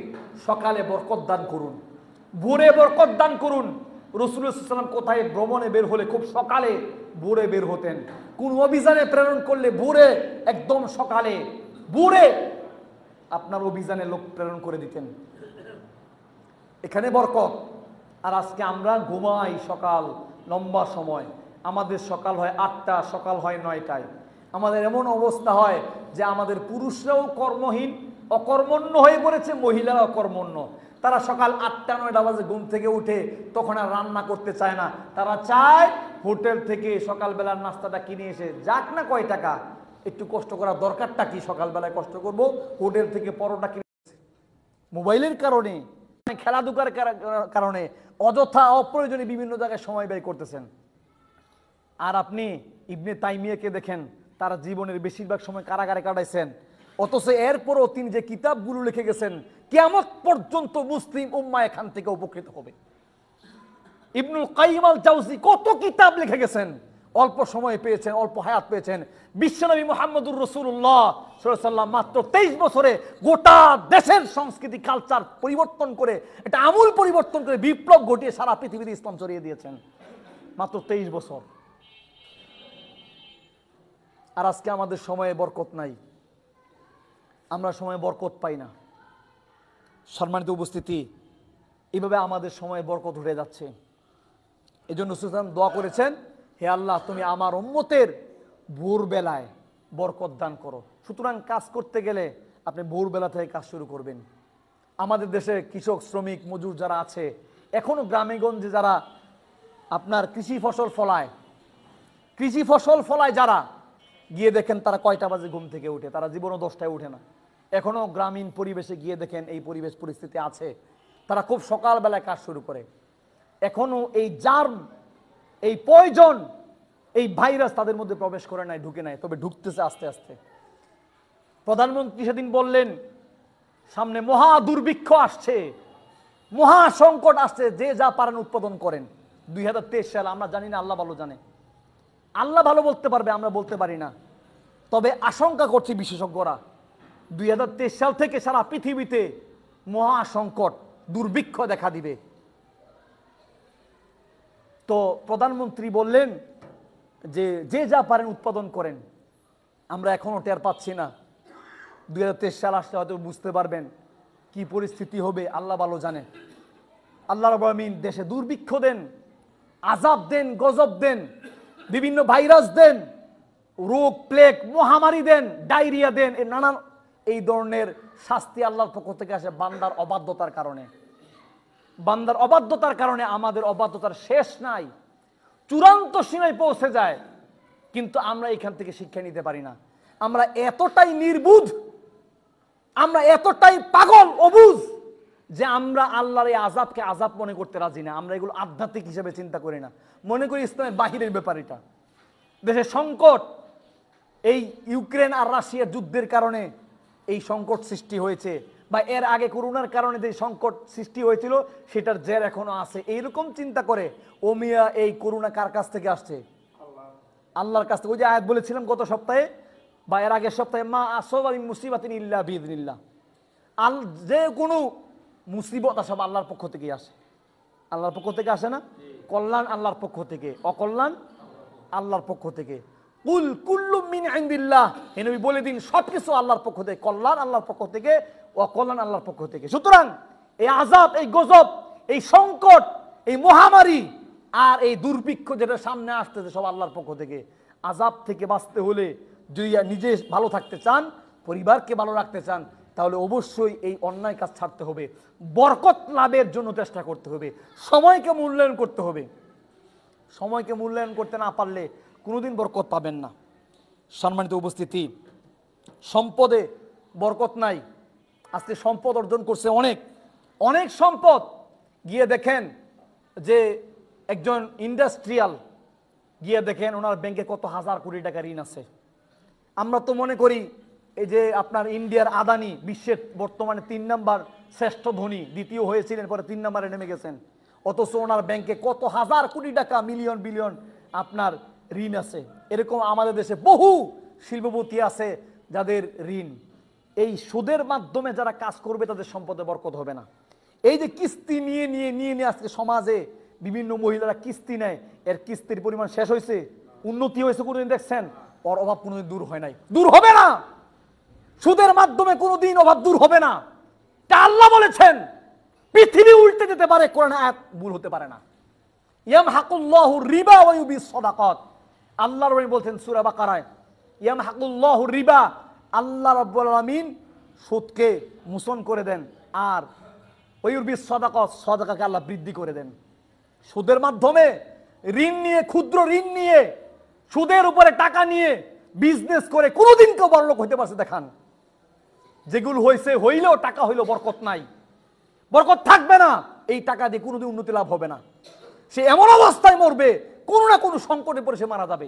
সকালে বরকত দান করুন ভোরে বরকত দান করুন রসুলাম কোথায় ভ্রমণে বের হলে খুব সকালে ভোরে বের হতেন কোন অভিযানে প্রেরণ করলে ভোরে একদম সকালে বুড়ে আপনার অভিযানে লোক প্রেরণ করে দিতেন এখানে বরকত আর আজকে আমরা ঘুমাই সকাল লম্বা সময় আমাদের সকাল হয় আটটা সকাল হয় নয়টায় আমাদের এমন অবস্থা হয় যে আমাদের পুরুষরাও কর্মহীন অকর্মণ্য হয়ে পড়েছে মহিলারা অকর্মণ্য তারা সকাল আটটা নয়টা বাজে ঘুম থেকে উঠে তখন আর রান্না করতে চায় না তারা চায় হোটেল থেকে সকালবেলার নাস্তাটা কিনে এসে যাক না কয় টাকা একটু কষ্ট করার দরকারটা কি সকালবেলায় কষ্ট করব হোটেল থেকে পরোটা কিনে মোবাইলের কারণে মানে খেলাধুকার কারণে অযথা অপ্রয়োজনে বিভিন্ন জায়গায় সময় ব্যয় করতেছেন আর আপনি ইবনে তাইমিয়াকে দেখেন তার জীবনের বেশিরভাগ সময় কারাগারে কাটাইছেন অথচ এরপরও তিনি যে কিতাবগুলো লিখে গেছেন কেমত পর্যন্ত মুসলিম উম্মা এখান থেকে উপকৃত হবে ইবনুল কাইমাল জাউজি কত কিতাব লিখে গেছেন অল্প সময় পেয়েছেন অল্প হায়াত পেয়েছেন বিশ্বনবী মোহাম্মদুর রসুল্লাহ সাল্লাম মাত্র তেইশ বছরে গোটা দেশের সংস্কৃতি কালচার পরিবর্তন করে এটা আমূল পরিবর্তন করে বিপ্লব ঘটিয়ে সারা পৃথিবীতে ইসলাম ছড়িয়ে দিয়েছেন মাত্র তেইশ বছর আর আজকে আমাদের সময়ে বরকত নাই আমরা সময়ে বরকত পাই না সম্মানিত উপস্থিতি এইভাবে আমাদের সময় বরকত উঠে যাচ্ছে এই জন্য সুসান দোয়া করেছেন হে আল্লাহ তুমি আমার উম্মতের ভোরবেলায় বরকত দান করো সুতরাং কাজ করতে গেলে আপনি ভোরবেলা থেকে কাজ শুরু করবেন আমাদের দেশে কৃষক শ্রমিক মজুর যারা আছে এখনও গ্রামেগঞ্জে যারা আপনার কৃষি ফসল ফলায় কৃষি ফসল ফলায় যারা গিয়ে দেখেন তারা কয়টা বাজে ঘুম থেকে উঠে তারা জীবনও দশটায় উঠে না এখনও গ্রামীণ পরিবেশে গিয়ে দেখেন এই পরিবেশ পরিস্থিতি আছে তারা খুব সকালবেলায় কাজ শুরু করে এখনও এই জার্ম এই পয়জন এই ভাইরাস তাদের মধ্যে প্রবেশ করে নাই ঢুকে নাই তবে ঢুকতেছে আস্তে আস্তে প্রধানমন্ত্রী সেদিন বললেন সামনে মহা দুর্ভিক্ষ আসছে মহা সংকট আসছে যে যা পারেন উৎপাদন করেন দুই হাজার সাল আমরা জানি না আল্লাহ ভালো জানে আল্লাহ ভালো বলতে পারবে আমরা বলতে পারি না তবে আশঙ্কা করছি বিশেষজ্ঞরা দুই সাল থেকে সারা পৃথিবীতে মহা সংকট দুর্ভিক্ষ দেখা দিবে তো প্রধানমন্ত্রী বললেন যে যে যা পারেন উৎপাদন করেন আমরা এখনও টের পাচ্ছি না দুই সাল আসলে হয়তো বুঝতে পারবেন কি পরিস্থিতি হবে আল্লাহ ভালো জানে আল্লাহ রবিন দেশে দুর্ভিক্ষ দেন আজাব দেন গজব দেন বিভিন্ন ভাইরাস দেন রোগ প্লেগ মহামারী দেন ডায়রিয়া দেন এর নানান এই ধরনের শাস্তি আল্লাহর পক্ষ থেকে আসে বান্দার অবাধ্যতার কারণে বান্দার অবাধ্যতার কারণে আমাদের অবাধ্যতার শেষ নাই চূড়ান্ত সীমায় পৌঁছে যায় কিন্তু আমরা এখান থেকে শিক্ষা নিতে পারি না আমরা এতটাই নির্বুধ আমরা এতটাই পাগল অবুজ যে আমরা আল্লাহর এই আজাবকে আজাব মনে করতে রাজি না আমরা এগুলো আধ্যাত্মিক হিসেবে চিন্তা করি না মনে করি ইসলামের বাহিরের ব্যাপার এটা দেশের সংকট এই ইউক্রেন আর রাশিয়ার যুদ্ধের কারণে এই সংকট সৃষ্টি হয়েছে বা এর আগে করোনার কারণে যে সংকট সৃষ্টি হয়েছিল সেটার জের এখনো আছে এইরকম চিন্তা করে ওমিয়া এই করোনা কার কাছ থেকে আসছে আল্লাহর কাছ থেকে ওই যে আয়াত বলেছিলাম গত সপ্তাহে বা এর আগের সপ্তাহে মা আসবাদিন মুসিবাতিন ইল্লা বিদিনিল্লা আল যে কোনো মুসিবত আসব আল্লাহর পক্ষ থেকেই আসে আল্লাহর পক্ষ থেকে আসে না কল্যাণ আল্লাহর পক্ষ থেকে অকল্যাণ আল্লাহর পক্ষ থেকে কুল কুল্লু মিন আইন্দিল্লাহ হে বলে দিন সব কিছু আল্লাহর পক্ষ থেকে কল্যাণ আল্লাহর পক্ষ থেকে ও কল্যাণ আল্লাহর পক্ষ থেকে সুতরাং এই আজাব এই গজব এই সংকট এই মহামারী আর এই দুর্ভিক্ষ যেটা সামনে আসতেছে সব আল্লাহর পক্ষ থেকে আজাব থেকে বাঁচতে হলে যদি নিজে ভালো থাকতে চান পরিবারকে ভালো রাখতে চান তাহলে অবশ্যই এই অন্যায় কাজ ছাড়তে হবে বরকত লাভের জন্য চেষ্টা করতে হবে সময়কে মূল্যায়ন করতে হবে সময়কে মূল্যায়ন করতে না পারলে কোনোদিন বরকত পাবেন না সম্মানিত উপস্থিতি সম্পদে বরকত নাই আজকে সম্পদ অর্জন করছে অনেক অনেক সম্পদ গিয়ে দেখেন যে একজন ইন্ডাস্ট্রিয়াল গিয়ে দেখেন ওনার ব্যাংকে কত হাজার কোটি টাকা ঋণ আছে আমরা তো মনে করি এই যে আপনার ইন্ডিয়ার আদানি বিশ্বের বর্তমানে তিন নাম্বার শ্রেষ্ঠ ধনী দ্বিতীয় হয়েছিলেন পরে তিন নাম্বারে নেমে গেছেন অথচ ওনার ব্যাংকে কত হাজার কোটি টাকা মিলিয়ন বিলিয়ন আপনার ঋণ আছে এরকম আমাদের দেশে বহু শিল্পপতি আছে যাদের ঋণ এই সুদের মাধ্যমে যারা কাজ করবে তাদের সম্পদে বরকত হবে না এই যে কিস্তি নিয়ে নিয়ে নিয়ে নিয়ে আজকে সমাজে বিভিন্ন মহিলারা কিস্তি নেয় এর কিস্তির পরিমাণ শেষ হয়েছে উন্নতি হয়েছে কোনোদিন দেখছেন ওর অভাব কোনোদিন দূর হয় নাই দূর হবে না সুদের মাধ্যমে কোনোদিন অভাব দূর হবে না তা আল্লাহ বলেছেন পৃথিবী উল্টে যেতে পারে কোরআন আয়াত ভুল হতে পারে না ইয়াম হাকুল্লাহ রিবা ওয়ুবি সদাকত আল্লাহ রবী বলছেন সুরা বা কারায় ইয়াম হাকুল্লাহ রিবা আল্লাহ রবীন্দিন সুদকে মুসন করে দেন আর ওইরবি সদাক সদাকাকে আল্লাহ বৃদ্ধি করে দেন সুদের মাধ্যমে ঋণ নিয়ে ক্ষুদ্র ঋণ নিয়ে সুদের উপরে টাকা নিয়ে বিজনেস করে কোনোদিন কেউ বড় লোক হইতে পারছে দেখান যেগুলো হয়েছে হইলেও টাকা হইলেও বরকত নাই বরকত থাকবে না এই টাকা দিয়ে কোনোদিন উন্নতি লাভ হবে না সে এমন অবস্থায় মরবে কোনো না কোনো সংকটে পড়ে সে মারা যাবে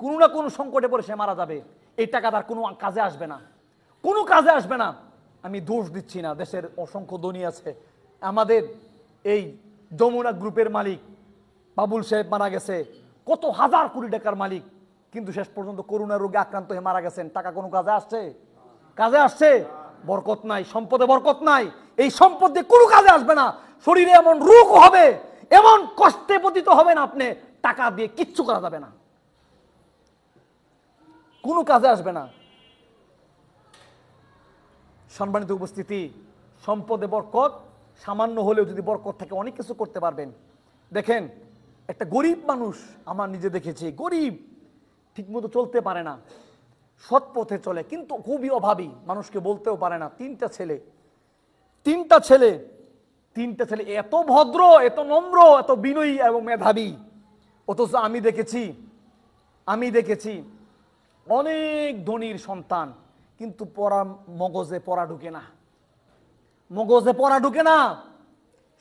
কোনো না কোনো সংকটে পড়ে সে মারা যাবে এই টাকা তার কোনো কাজে আসবে না কোনো কাজে আসবে না আমি দোষ দিচ্ছি না দেশের অসংখ্য ধনী আছে আমাদের এই যমুনা গ্রুপের মালিক বাবুল সাহেব মারা গেছে কত হাজার কোটি টাকার মালিক কিন্তু শেষ পর্যন্ত করোনা রোগে আক্রান্ত হয়ে মারা গেছেন টাকা কোনো কাজে আসছে কাজে আসছে বরকত নাই সম্পদে বরকত নাই এই সম্পদ দিয়ে কোনো কাজে আসবে না শরীরে এমন রোগ হবে এমন কষ্টে পতিত হবেন আপনি টাকা দিয়ে কিচ্ছু করা যাবে না কোনো কাজে আসবে না সম্মানিত উপস্থিতি সম্পদে বরকত সামান্য হলেও যদি বরকত থাকে অনেক কিছু করতে পারবেন দেখেন একটা গরিব মানুষ আমার নিজে দেখেছি গরিব ঠিকমতো চলতে পারে না সৎ পথে চলে কিন্তু খুবই অভাবী মানুষকে বলতেও পারে না তিনটা ছেলে তিনটা ছেলে তিনটা ছেলে এত ভদ্র এত নম্র এত বিনয়ী এবং মেধাবী অথচ আমি দেখেছি আমি দেখেছি অনেক ধনির সন্তান কিন্তু পড়া মগজে পড়া ঢুকে না মগজে পড়া ঢুকে না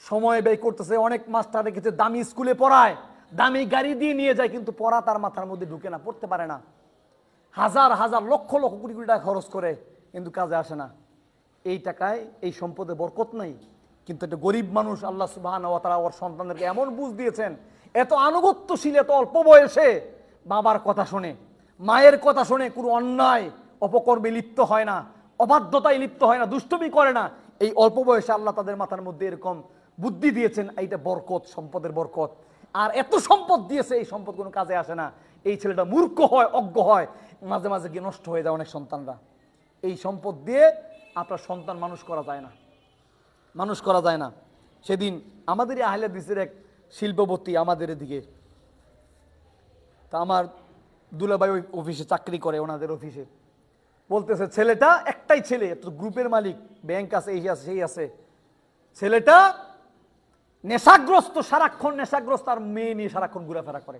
সময় ব্যয় করতেছে অনেক মাস্টার রেখেছে দামি স্কুলে পড়ায় দামি গাড়ি দিয়ে নিয়ে যায় কিন্তু পড়া তার মাথার মধ্যে ঢুকে না পড়তে পারে না হাজার হাজার লক্ষ লক্ষ কোটি কোটি টাকা খরচ করে কিন্তু কাজে আসে না এই টাকায় এই সম্পদে বরকত নাই কিন্তু একটা গরিব মানুষ আল্লাহ সুবাহ ও তারা ওর সন্তানদেরকে এমন বুঝ দিয়েছেন এত আনুগত্যশীল এত অল্প বয়সে বাবার কথা শোনে মায়ের কথা শোনে কোনো অন্যায় অপকর্মে লিপ্ত হয় না অবাধ্যতায় লিপ্ত হয় না দুষ্টমি করে না এই অল্প বয়সে আল্লাহ তাদের মাথার মধ্যে এরকম বুদ্ধি দিয়েছেন এইটা বরকত সম্পদের বরকত আর এত সম্পদ দিয়েছে এই সম্পদ কোনো কাজে আসে না এই ছেলেটা মূর্খ হয় অজ্ঞ হয় মাঝে মাঝে গিয়ে নষ্ট হয়ে যায় অনেক সন্তানরা এই সম্পদ দিয়ে আপনার সন্তান মানুষ করা যায় না মানুষ করা যায় না সেদিন আমাদেরই আহলে দিসের এক শিল্পপতি আমাদের এদিকে তা আমার দুলাবাই ওই অফিসে চাকরি করে ওনাদের অফিসে বলতেছে ছেলেটা একটাই ছেলে তো গ্রুপের মালিক ব্যাংক আছে এই আছে সেই আছে ছেলেটা নেশাগ্রস্ত সারাক্ষণ নেশাগ্রস্ত আর মেয়ে নিয়ে সারাক্ষণ ঘোরাফেরা করে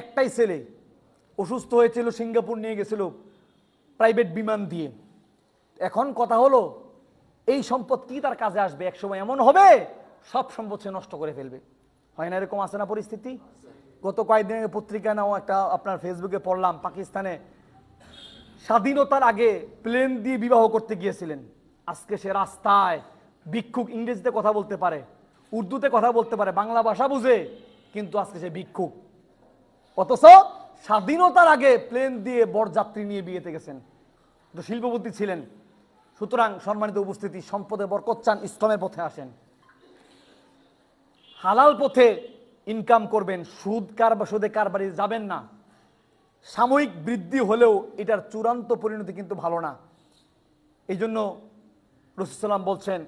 একটাই ছেলে অসুস্থ হয়েছিল সিঙ্গাপুর নিয়ে গেছিল প্রাইভেট বিমান দিয়ে এখন কথা হলো এই সম্পদ কি তার কাজে আসবে একসময় এমন হবে সব সম্পদ সে নষ্ট করে ফেলবে হয় না এরকম আছে না পরিস্থিতি গত কয়েকদিন আগে পত্রিকা নাও একটা আপনার ফেসবুকে পড়লাম পাকিস্তানে স্বাধীনতার আগে প্লেন দিয়ে বিবাহ করতে গিয়েছিলেন আজকে সে রাস্তায় ভিক্ষুক ইংরেজিতে কথা বলতে পারে উর্দুতে কথা বলতে পারে বাংলা ভাষা বুঝে কিন্তু আজকে সে ভিক্ষুক অথচ স্বাধীনতার আগে প্লেন দিয়ে বরযাত্রী নিয়ে বিয়েতে গেছেন শিল্পপতি ছিলেন সুতরাং সম্মানিত উপস্থিতি সম্পদে বরকত চান ইসলামের পথে আসেন হালাল পথে ইনকাম করবেন সুদ বা সুদে কারবারি যাবেন না সাময়িক বৃদ্ধি হলেও এটার চূড়ান্ত পরিণতি কিন্তু ভালো না এই জন্য রসুলাম বলছেন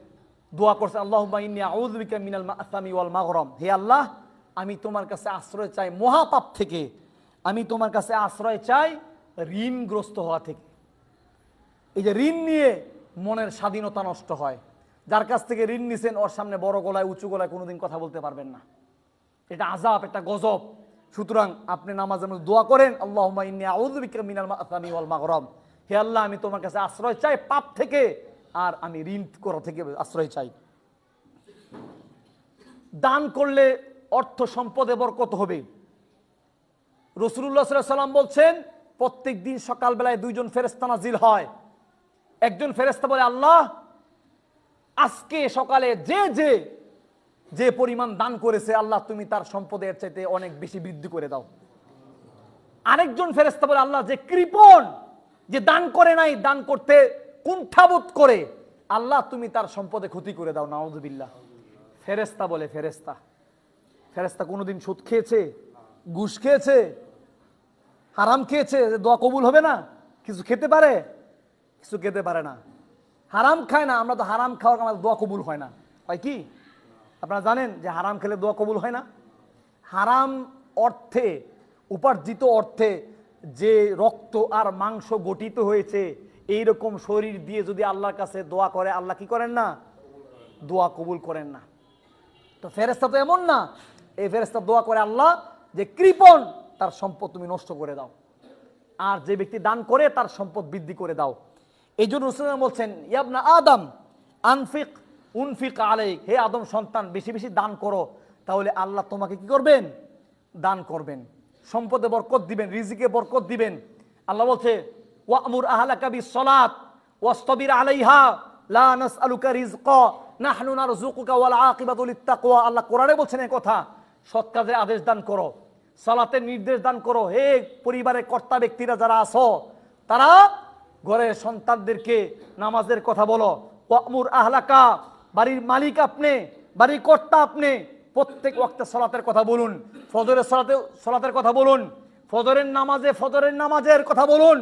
দোয়া করছে আল্লাহ মিনাল আসামি ওয়াল মাগরম হে আল্লাহ আমি তোমার কাছে আশ্রয় চাই মহাপাপ থেকে আমি তোমার কাছে আশ্রয় চাই ঋণগ্রস্ত হওয়া থেকে এই যে ঋণ নিয়ে মনের স্বাধীনতা নষ্ট হয় যার কাছ থেকে ঋণ নিছেন ওর সামনে বড় গলায় উঁচু গলায় কোনোদিন কথা বলতে পারবেন না এটা আজাব এটা গজব সুতরাং আপনি নামাজ দোয়া করেন আল্লাহ মাগরম হে আল্লাহ আমি তোমার কাছে আশ্রয় চাই পাপ থেকে আর আমি ঋণ করা থেকে আশ্রয় চাই দান করলে অর্থ সম্পদে বরকত হবে রসুল্লাহ সাল্লাম বলছেন প্রত্যেক দিন সকালবেলায় দুইজন ফেরেস্তানা জিল হয় একজন ফেরেস্তা বলে আল্লাহ আজকে সকালে যে যে যে পরিমাণ দান করেছে আল্লাহ তুমি তার সম্পদের চাইতে অনেক বেশি বৃদ্ধি করে দাও আরেকজন ফেরেস্তা বলে আল্লাহ যে কৃপণ যে দান করে নাই দান করতে কুণ্ঠাবোধ করে আল্লাহ তুমি তার সম্পদে ক্ষতি করে দাও নাউজবিল্লাহ ফেরেস্তা বলে ফেরেস্তা ফেরেস্তা কোনোদিন সুদ খেয়েছে ঘুষ খেয়েছে হারাম খেয়েছে দোয়া কবুল হবে না কিছু খেতে পারে কিছু খেতে পারে না হারাম খায় না আমরা তো হারাম খাওয়ার আমাদের দোয়া কবুল হয় না হয় কি আপনারা জানেন যে হারাম খেলে দোয়া কবুল হয় না হারাম অর্থে উপার্জিত অর্থে যে রক্ত আর মাংস গঠিত হয়েছে এই রকম শরীর দিয়ে যদি আল্লাহর কাছে দোয়া করে আল্লাহ কি করেন না দোয়া কবুল করেন না তো ফেরেস্তা তো এমন না এই ফেরেস্তা দোয়া করে আল্লাহ যে কৃপণ তার সম্পদ তুমি নষ্ট করে দাও আর যে ব্যক্তি দান করে তার সম্পদ বৃদ্ধি করে দাও এই জন্য রসুলাম বলছেন ইয়াবনা আদম আনফিক উনফিক আলাই হে আদম সন্তান বেশি বেশি দান করো তাহলে আল্লাহ তোমাকে কি করবেন দান করবেন সম্পদে বরকত দিবেন রিজিকে বরকত দিবেন আল্লাহ বলছে ওয়ামুর আহলা কাবি সলাত ওয়াস্তবির আলাইহা লা নাসআলুকা না নাহনু নারযুকুকা ওয়ালা আকিবাতু লিত্তাকওয়া আল্লাহ কোরআনে বলছেন এই কথা সৎ কাজের আদেশ দান করো সলাতে নির্দেশ দান করো হে পরিবারের কর্তা ব্যক্তিরা যারা আছো তারা ঘরের সন্তানদেরকে নামাজের কথা বলো ওয়াকমুর আহলাকা বাড়ির মালিক আপনি বাড়ির কর্তা আপনি প্রত্যেক ওয়াক্তে সলাতের কথা বলুন ফজরের সলাতে সলাতের কথা বলুন ফজরের নামাজে ফজরের নামাজের কথা বলুন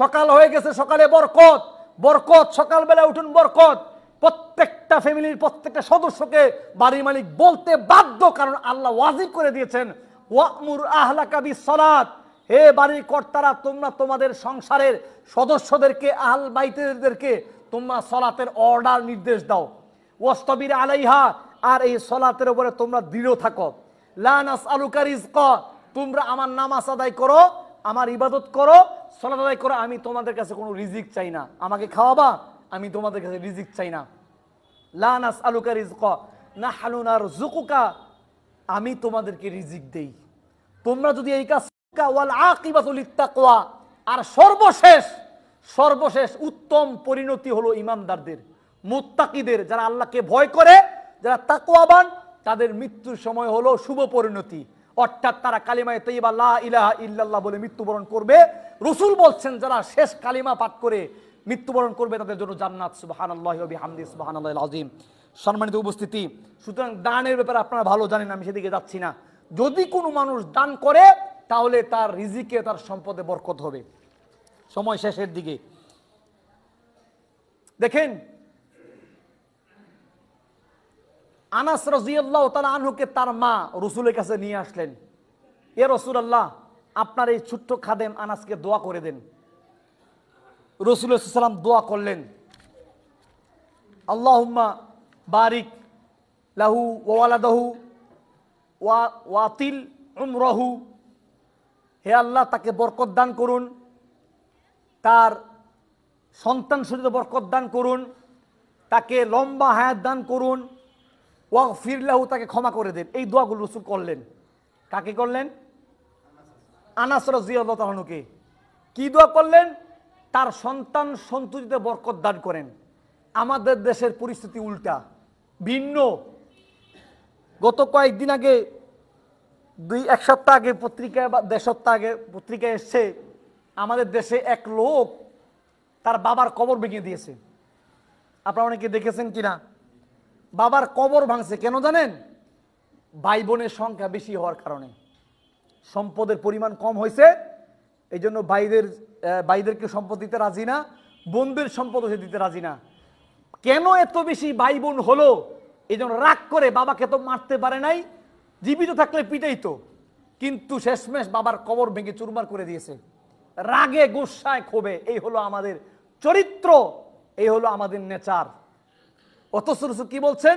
সকাল হয়ে গেছে সকালে বরকত বরকত সকালবেলা উঠুন বরকত প্রত্যেকটা ফ্যামিলির প্রত্যেকটা সদস্যকে বাড়ির মালিক বলতে বাধ্য কারণ আল্লাহ ওয়াজিব করে দিয়েছেন ওয়াকমুর আহলাকা বি সলাত হে বাড়ির কর্তারা তোমরা তোমাদের সংসারের সদস্যদেরকে আহল বাইতেদেরকে তোমরা সলাতের অর্ডার নির্দেশ দাও ওস্তবির আলাইহা আর এই সলাতের উপরে তোমরা দৃঢ় থাকো লানাস আলুকা রিজক তোমরা আমার নামাজ আদায় করো আমার ইবাদত করো সলাত আদায় করো আমি তোমাদের কাছে কোনো রিজিক চাই না আমাকে খাওয়াবা আমি তোমাদের কাছে রিজিক চাই না লানাস আলুকারিজ ক না হালুনার জুকুকা আমি তোমাদেরকে রিজিক দেই তোমরা যদি এই কাজ আর সর্বশেষ সর্বশেষ উত্তম পরিণতি হলো ইমানদারদের মুত্তাকিদের যারা আল্লাহকে ভয় করে যারা তাকোয়াবান তাদের মৃত্যুর সময় হলো শুভ পরিণতি অর্থাৎ তারা কালিমায় তৈবা লা ইলাহা ইল্লাল্লাহ বলে মৃত্যুবরণ করবে রসুল বলছেন যারা শেষ কালিমা পাঠ করে মৃত্যুবরণ করবে তাদের জন্য জান্নাত সুবাহান আল্লাহ হামদি সুবাহান আল্লাহ আজিম সম্মানিত উপস্থিতি সুতরাং দানের ব্যাপারে আপনারা ভালো জানেন আমি সেদিকে যাচ্ছি না যদি কোনো মানুষ দান করে তাহলে তার রিজিকে তার সম্পদে বরকত হবে সময় শেষের দিকে দেখেন আনাস রাজিয়াল্লাহ তালা আনহুকে তার মা রসুলের কাছে নিয়ে আসলেন এ রসুল আল্লাহ আপনার এই ছোট্ট খাদেম আনাসকে দোয়া করে দেন রসুল রসুলাম দোয়া করলেন আল্লাহুম্মা বারিক লাহু ওয়ালাদাহু ওয়া ওয়াতিল রহু হে আল্লাহ তাকে বরকত দান করুন তার সন্তান শরীরে বরকত দান করুন তাকে লম্বা হায়াত দান করুন ওয়া ফিরলাহু তাকে ক্ষমা করে দেন এই দোয়াগুলো রসুল করলেন কাকে করলেন আনাস রাজিউল্লাহনুকে কি দোয়া করলেন তার সন্তান সন্তুষ্ট বরকত দান করেন আমাদের দেশের পরিস্থিতি উল্টা ভিন্ন গত কয়েকদিন আগে দুই এক সপ্তাহ আগে পত্রিকা বা দেড় সপ্তাহ আগে পত্রিকায় এসছে আমাদের দেশে এক লোক তার বাবার কবর ভেঙে দিয়েছে আপনারা অনেকে দেখেছেন কিনা বাবার কবর ভাঙছে কেন জানেন ভাই বোনের সংখ্যা বেশি হওয়ার কারণে সম্পদের পরিমাণ কম হয়েছে এই জন্য ভাইদের বাইদেরকে সম্পদ দিতে রাজি না বোনদের সম্পদ হয়ে দিতে রাজি না কেন এত বেশি ভাই বোন হলো এই রাগ করে বাবাকে তো মারতে পারে নাই জীবিত থাকলে পিটাই তো কিন্তু শেষমেশ বাবার কবর ভেঙে চুরমার করে দিয়েছে রাগে গুসায় ক্ষোভে এই হলো আমাদের চরিত্র এই হলো আমাদের নেচার অথচ রসুল কি বলছেন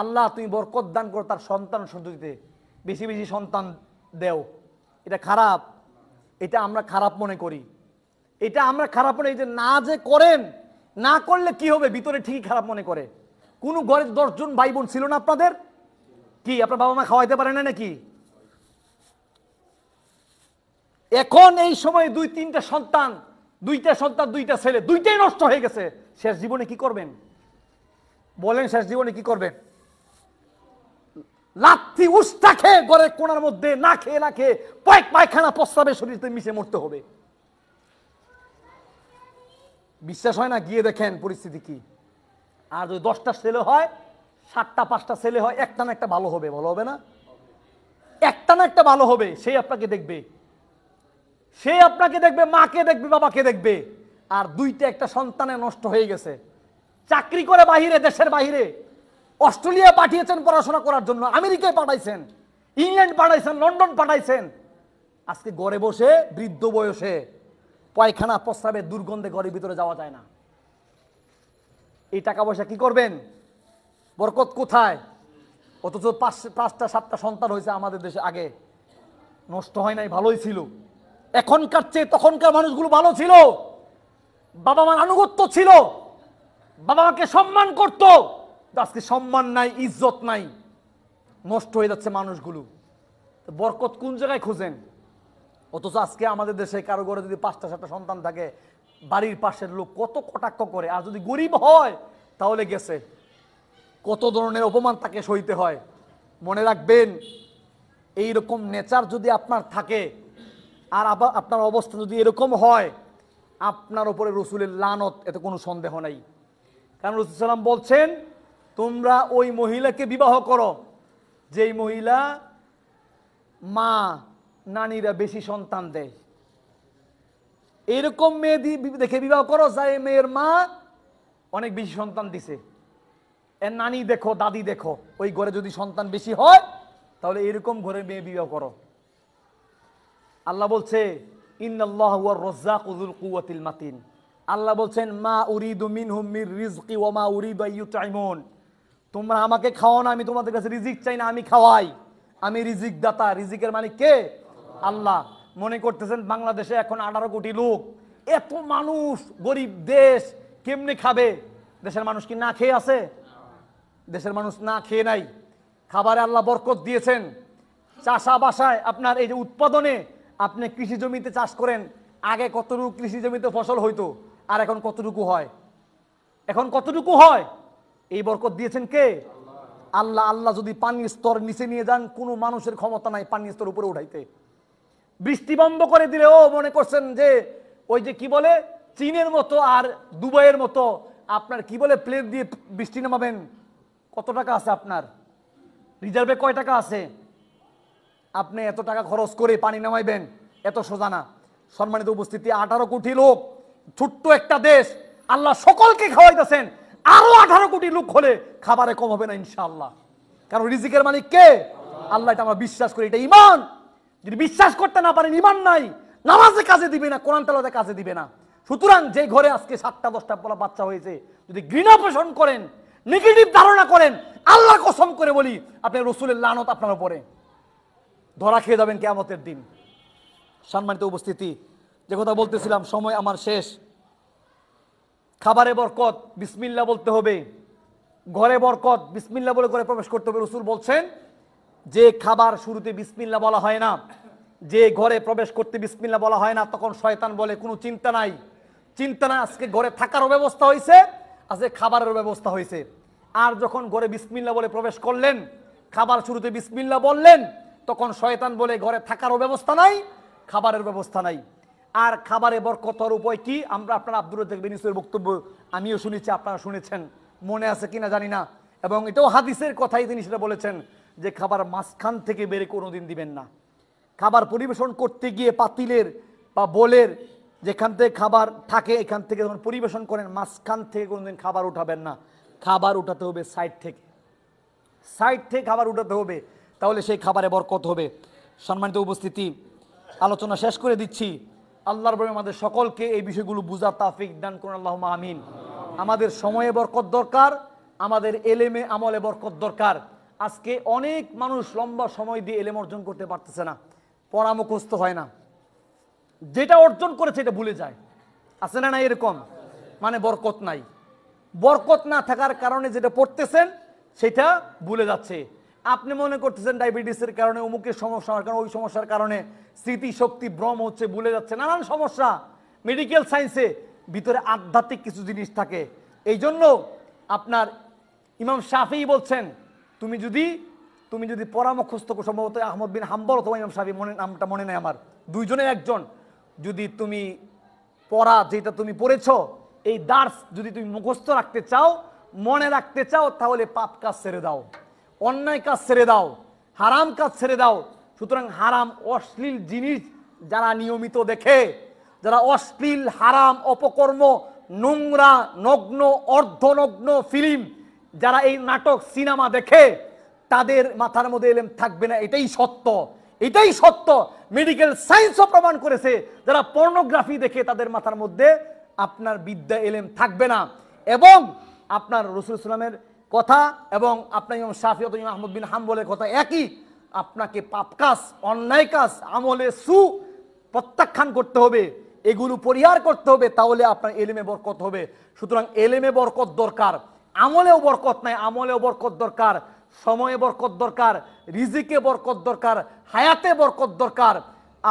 আল্লাহ তুমি বরকত দান করো তার সন্তান সন্ততিতে বেশি বেশি সন্তান দেও এটা খারাপ এটা আমরা খারাপ মনে করি এটা আমরা খারাপ মনে এই যে না যে করেন না করলে কি হবে ভিতরে ঠিকই খারাপ মনে করে কোনো ঘরে দশজন ভাই বোন ছিল না আপনাদের কি আপনার বাবা মা খাওয়াইতে পারে না নাকি এখন এই সময় দুই তিনটা সন্তান দুইটা সন্তান দুইটা ছেলে দুইটাই নষ্ট হয়ে গেছে শেষ জীবনে কি করবেন বলেন শেষ জীবনে কি করবেন লাথি উস্তা খেয়ে গড়ে কোনার মধ্যে না খেয়ে না খেয়ে কয়েক পায়খানা প্রস্তাবে শরীরতে মিশে মরতে হবে বিশ্বাস হয় না গিয়ে দেখেন পরিস্থিতি কি আর যদি দশটা ছেলে হয় সাতটা পাঁচটা ছেলে হয় একটা না একটা ভালো হবে ভালো হবে না একটা না একটা ভালো হবে সে আপনাকে দেখবে সে আপনাকে দেখবে মাকে দেখবে বাবাকে দেখবে আর দুইটা একটা সন্তানে নষ্ট হয়ে গেছে চাকরি করে বাহিরে দেশের বাহিরে অস্ট্রেলিয়া পাঠিয়েছেন পড়াশোনা করার জন্য আমেরিকায় পাঠাইছেন ইংল্যান্ড পাঠাইছেন লন্ডন পাঠাইছেন আজকে গড়ে বসে বৃদ্ধ বয়সে পায়খানা প্রস্রাবের দুর্গন্ধে ঘরের ভিতরে যাওয়া যায় না এই টাকা পয়সা কি করবেন বরকত কোথায় অথচ পাঁচ পাঁচটা সাতটা সন্তান হয়েছে আমাদের দেশে আগে নষ্ট হয় নাই ভালোই ছিল এখনকার চেয়ে তখনকার মানুষগুলো ভালো ছিল বাবা মার আনুগত্য ছিল বাবা মাকে সম্মান করত আজকে সম্মান নাই ইজ্জত নাই নষ্ট হয়ে যাচ্ছে মানুষগুলো বরকত কোন জায়গায় খুঁজেন অথচ আজকে আমাদের দেশে কারো ঘরে যদি পাঁচটা সাতটা সন্তান থাকে বাড়ির পাশের লোক কত কটাক্ষ করে আর যদি গরিব হয় তাহলে গেছে কত ধরনের অপমান তাকে সইতে হয় মনে রাখবেন এই রকম নেচার যদি আপনার থাকে আর আবার আপনার অবস্থা যদি এরকম হয় আপনার ওপরে রসুলের লানত এতে কোনো সন্দেহ নাই কারণ রসুল সাল্লাম বলছেন তোমরা ওই মহিলাকে বিবাহ করো যেই মহিলা মা নানিরা বেশি সন্তান দেয় এরকম মেয়ে দেখে বিবাহ করো যা মেয়ের মা অনেক বেশি সন্তান দিছে এর নানি দেখো দাদি দেখো ওই ঘরে যদি সন্তান বেশি হয় তাহলে এরকম ঘরে মেয়ে বিবাহ করো আল্লাহ বলছে মাতিন আল্লাহ বলছেন মা উরিদু মিনহুম ও মা তোমরা আমাকে খাও না আমি তোমাদের কাছে রিজিক চাই না আমি খাওয়াই আমি রিজিক দাতা রিজিকের মানে কে আল্লাহ মনে করতেছেন বাংলাদেশে এখন আঠারো কোটি লোক এত মানুষ গরিব দেশ কেমনে খাবে দেশের মানুষ কি না খেয়ে আছে দেশের মানুষ না খেয়ে নাই খাবারে আল্লাহ বরকত দিয়েছেন চাষা বাসায় আপনার এই যে উৎপাদনে আপনি কৃষি জমিতে চাষ করেন আগে কতটুকু কৃষি জমিতে ফসল হইতো আর এখন কতটুকু হয় এখন কতটুকু হয় এই বরকত দিয়েছেন কে আল্লাহ আল্লাহ যদি পানির স্তর নিচে নিয়ে যান কোনো মানুষের ক্ষমতা নাই পানির স্তর উপরে উঠাইতে বৃষ্টি বন্ধ করে দিলে ও মনে করছেন যে ওই যে কি বলে চীনের মতো আর দুবাইয়ের মতো আপনার কি বলে প্লেট দিয়ে বৃষ্টি নামাবেন কত টাকা আছে আপনার রিজার্ভে কয় টাকা আছে আপনি এত টাকা খরচ করে পানি নামাইবেন এত সোজা না সম্মানিত উপস্থিতি আঠারো কোটি লোক ছোট্ট একটা দেশ আল্লাহ সকলকে খাওয়াইতেছেন আরো আঠারো কোটি লোক হলে খাবারে কম হবে না ইনশাল্লাহ কারণ রিজিকের মালিক কে আল্লাহ এটা আমরা বিশ্বাস করি এটা ইমান যদি বিশ্বাস করতে না পারেন ইমান নাই নামাজে কাজে দিবে না কোরআন তালাতে কাজে দিবে না সুতরাং যে ঘরে আজকে সাতটা দশটা পড়া বাচ্চা হয়েছে যদি ঘৃণা পোষণ করেন নেগেটিভ ধারণা করেন আল্লাহ কসম করে বলি আপনি রসুলের লানত আপনার উপরে ধরা খেয়ে যাবেন কেমতের দিন সম্মানিত উপস্থিতি যে কথা বলতেছিলাম সময় আমার শেষ খাবারে বরকত বিসমিল্লা বলতে হবে ঘরে বরকত বিসমিল্লা বলে ঘরে প্রবেশ করতে হবে রসুল বলছেন যে খাবার শুরুতে বিসমিল্লা বলা হয় না যে ঘরে প্রবেশ করতে বিসমিল্লা বলা হয় না তখন শয়তান বলে কোনো চিন্তা নাই চিন্তা না আজকে ঘরে থাকারও ব্যবস্থা হয়েছে আছে খাবারের ব্যবস্থা হয়েছে আর যখন ঘরে বিসমিল্লা বলে প্রবেশ করলেন খাবার শুরুতে বিসমিল্লা বললেন তখন শয়তান বলে ঘরে থাকারও ব্যবস্থা নাই খাবারের ব্যবস্থা নাই আর খাবারে বরকতর উপায় কি আমরা আপনার আব্দুল বেনিসের বক্তব্য আমিও শুনেছি আপনারা শুনেছেন মনে আছে কিনা জানি না এবং এটাও হাদিসের কথাই তিনি সেটা বলেছেন যে খাবার মাঝখান থেকে বেড়ে কোনো দিন দিবেন না খাবার পরিবেশন করতে গিয়ে পাতিলের বা বোলের যেখান থেকে খাবার থাকে এখান থেকে যখন পরিবেশন করেন মাঝখান থেকে কোনোদিন খাবার উঠাবেন না খাবার উঠাতে হবে সাইড থেকে সাইড থেকে খাবার উঠাতে হবে তাহলে সেই খাবারে বরকত হবে সম্মানিত উপস্থিতি আলোচনা শেষ করে দিচ্ছি আল্লাহর বলে আমাদের সকলকে এই বিষয়গুলো বুঝা তাফিক দান করুন আল্লাহ আমিন আমাদের সময়ে বরকত দরকার আমাদের এলেমে আমলে বরকত দরকার আজকে অনেক মানুষ লম্বা সময় দিয়ে এলেম অর্জন করতে পারতেছে না পরামুখস্থ হয় না যেটা অর্জন করেছে এটা ভুলে যায় আছে না না এরকম মানে বরকত নাই বরকত না থাকার কারণে যেটা পড়তেছেন সেটা ভুলে যাচ্ছে আপনি মনে করতেছেন ডায়াবেটিসের কারণে অমুকের সমস্যা কারণ ওই সমস্যার কারণে স্মৃতিশক্তি ভ্রম হচ্ছে ভুলে যাচ্ছে নানান সমস্যা মেডিকেল সায়েন্সে ভিতরে আধ্যাত্মিক কিছু জিনিস থাকে এই জন্য আপনার ইমাম শাফি বলছেন তুমি যদি তুমি যদি পরামর্শস্থ সম্ভবত আহমদ বিন হাম্বল অথবা ইমাম শাফি মনে নামটা মনে নেয় আমার দুইজনে একজন যদি তুমি পড়া যেটা তুমি পড়েছ এই দার্স যদি তুমি মুখস্থ রাখতে চাও মনে রাখতে চাও তাহলে পাপ কাজ ছেড়ে দাও অন্যায় কাজ ছেড়ে দাও হারাম কাজ ছেড়ে দাও সুতরাং হারাম অশ্লীল জিনিস যারা নিয়মিত দেখে যারা অশ্লীল হারাম অপকর্ম নোংরা নগ্ন অর্ধনগ্ন ফিল্ম যারা এই নাটক সিনেমা দেখে তাদের মাথার মধ্যে এলেম থাকবে না এটাই সত্য এটাই সত্য মেডিকেল সায়েন্সও প্রমাণ করেছে যারা পর্নোগ্রাফি দেখে তাদের মাথার মধ্যে আপনার বিদ্যা এলেম থাকবে না এবং আপনার রসুল ইসলামের কথা এবং আপনার ইমাম শাফিয়ত ইমাম আহমদ বিন হাম্বলের কথা একই আপনাকে পাপ অন্যায় কাজ আমলে সু প্রত্যাখ্যান করতে হবে এগুলো পরিহার করতে হবে তাহলে আপনার এলেমে বরকত হবে সুতরাং এলেমে বরকত দরকার আমলেও বরকত নাই আমলেও বরকত দরকার সময়ে বরকত দরকার রিজিকে বরকত দরকার হায়াতে বরকত দরকার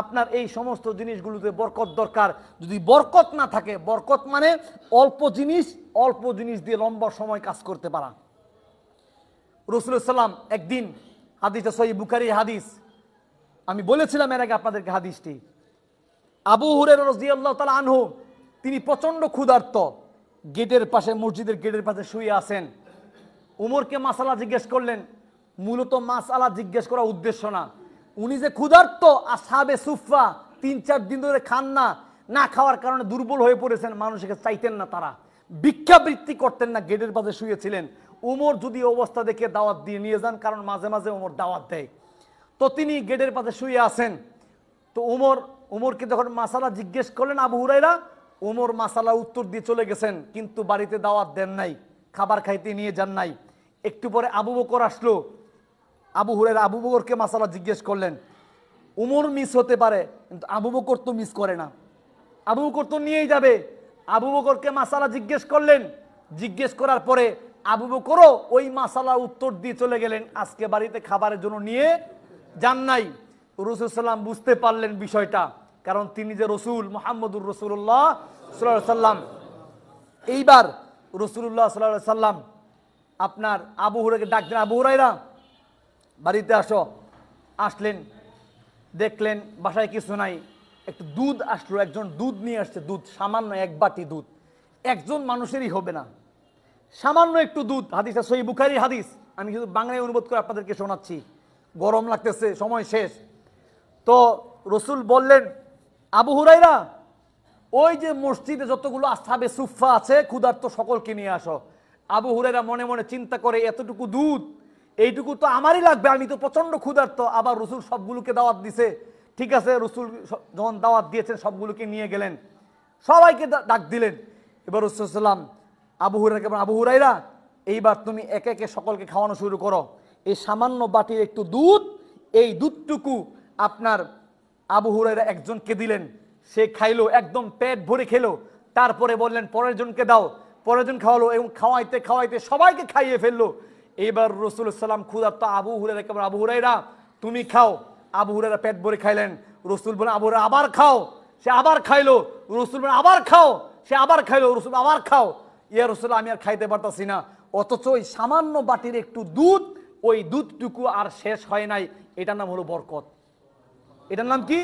আপনার এই সমস্ত জিনিসগুলোতে বরকত দরকার যদি বরকত না থাকে বরকত মানে অল্প জিনিস অল্প জিনিস দিয়ে লম্বা সময় কাজ করতে পারা সাল্লাম একদিন হাদিস সহি বুকারি হাদিস আমি বলেছিলাম এর আগে আপনাদেরকে হাদিসটি আবু হুরের রজিয়াল্লাহ তালা আনহু তিনি প্রচণ্ড ক্ষুধার্ত গেটের পাশে মসজিদের গেটের পাশে শুয়ে আছেন উমরকে মাসালা জিজ্ঞেস করলেন মূলত মাসালা জিজ্ঞেস করা উদ্দেশ্য না উনি যে ক্ষুধার্ত আর সাবে সুফা তিন চার দিন ধরে খান না না খাওয়ার কারণে দুর্বল হয়ে পড়েছেন মানুষকে চাইতেন না তারা ভিক্ষাবৃত্তি করতেন না গেটের পাশে শুয়েছিলেন উমর যদি অবস্থা দেখে দাওয়াত দিয়ে নিয়ে যান কারণ মাঝে মাঝে উমর দাওয়াত দেয় তো তিনি গেটের পাশে শুয়ে আছেন তো উমর উমরকে যখন মাসালা জিজ্ঞেস করলেন আবু হুরাইরা উমর মাসালা উত্তর দিয়ে চলে গেছেন কিন্তু বাড়িতে দাওয়াত দেন নাই খাবার খাইতে নিয়ে যান নাই একটু পরে আবু বকর আসলো আবু হুরের আবু বকরকে মাসালা জিজ্ঞেস করলেন উমর মিস হতে পারে কিন্তু আবু বকর তো মিস করে না আবু বকর তো নিয়েই যাবে আবু বকরকে মাসালা জিজ্ঞেস করলেন জিজ্ঞেস করার পরে আবু বকরও ওই মাসালা উত্তর দিয়ে চলে গেলেন আজকে বাড়িতে খাবারের জন্য নিয়ে যান নাই রসুলসাল্লাম বুঝতে পারলেন বিষয়টা কারণ তিনি যে রসুল মোহাম্মদুর রসুল্লাহ সাল্লাম এইবার রসুল্লাহ সাল্লা সাল্লাম আপনার আবু হুরাকে ডাক দেন আবু হুরাইরা বাড়িতে আসো আসলেন দেখলেন বাসায় কিছু নাই একটু দুধ আসলো একজন দুধ নিয়ে আসছে দুধ সামান্য এক বাটি দুধ একজন মানুষেরই হবে না সামান্য একটু দুধ হাদিস সই বুখারি হাদিস আমি কিন্তু বাংলায় অনুবোধ করে আপনাদেরকে শোনাচ্ছি গরম লাগতেছে সময় শেষ তো রসুল বললেন আবু হুরাইরা ওই যে মসজিদে যতগুলো আস্থাবে সুফা আছে ক্ষুধার্ত সকলকে নিয়ে আসো আবু হুরেরা মনে মনে চিন্তা করে এতটুকু দুধ এইটুকু তো আমারই লাগবে আমি তো প্রচণ্ড ক্ষুধার্ত আবার রসুল সবগুলোকে দাওয়াত দিছে ঠিক আছে রসুল যখন দাওয়াত দিয়েছেন সবগুলোকে নিয়ে গেলেন সবাইকে ডাক দিলেন এবার রসুলাম আবু হুরাকে আবু হুরাইরা এইবার তুমি একে একে সকলকে খাওয়ানো শুরু করো এই সামান্য বাটির একটু দুধ এই দুধটুকু আপনার আবু হুরাইরা একজনকে দিলেন সে খাইলো একদম পেট ভরে খেলো তারপরে বললেন পরের জনকে দাও পরের জন খাওয়ালো এবং খাওয়াইতে খাওয়াইতে সবাইকে খাইয়ে ফেললো এইবার রসুল সাল্লাম ক্ষুদাত্ত আবু হুরের একেবারে আবু হুরাইরা তুমি খাও আবু হুরেরা পেট ভরে খাইলেন রসুল বলে আবু আবার খাও সে আবার খাইলো রসুল বলে আবার খাও সে আবার খাইলো রসুল আবার খাও ইয়া রসুল আমি আর খাইতে পারতাছি না অথচ ওই সামান্য বাটির একটু দুধ ওই দুধটুকু আর শেষ হয় নাই এটার নাম হলো বরকত এটার নাম কি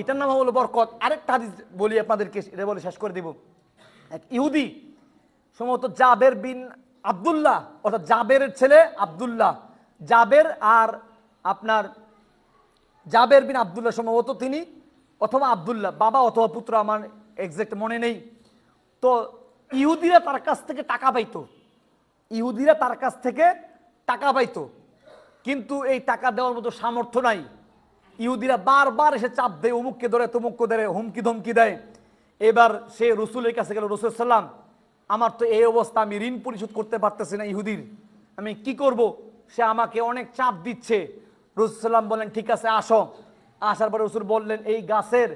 এটার নাম হলো বরকত আরেকটা হাদিস বলি আপনাদেরকে এটা বলে শেষ করে দেব এক ইহুদি সম্ভবত জাবের বিন আবদুল্লাহ অর্থাৎ জাবের ছেলে আবদুল্লাহ জাবের আর আপনার জাবের বিন আবদুল্লাহ সম্ভবত তিনি অথবা আবদুল্লাহ বাবা অথবা পুত্র আমার এক্স্যাক্ট মনে নেই তো ইহুদিরা তার কাছ থেকে টাকা পাইতো ইহুদিরা তার কাছ থেকে টাকা পাইতো কিন্তু এই টাকা দেওয়ার মতো সামর্থ্য নাই ইহুদিরা বারবার এসে চাপ দেয় অমুককে ধরে তমুককে ধরে হুমকি ধমকি দেয় এবার সে রসুলের কাছে গেল রসুল সাল্লাম আমার তো এই অবস্থা আমি ঋণ পরিশোধ করতে পারতেছি না ইহুদির আমি কি করব সে আমাকে অনেক চাপ দিচ্ছে সাল্লাম বলেন ঠিক আছে আসো আসার পরে রসুল বললেন এই গাছের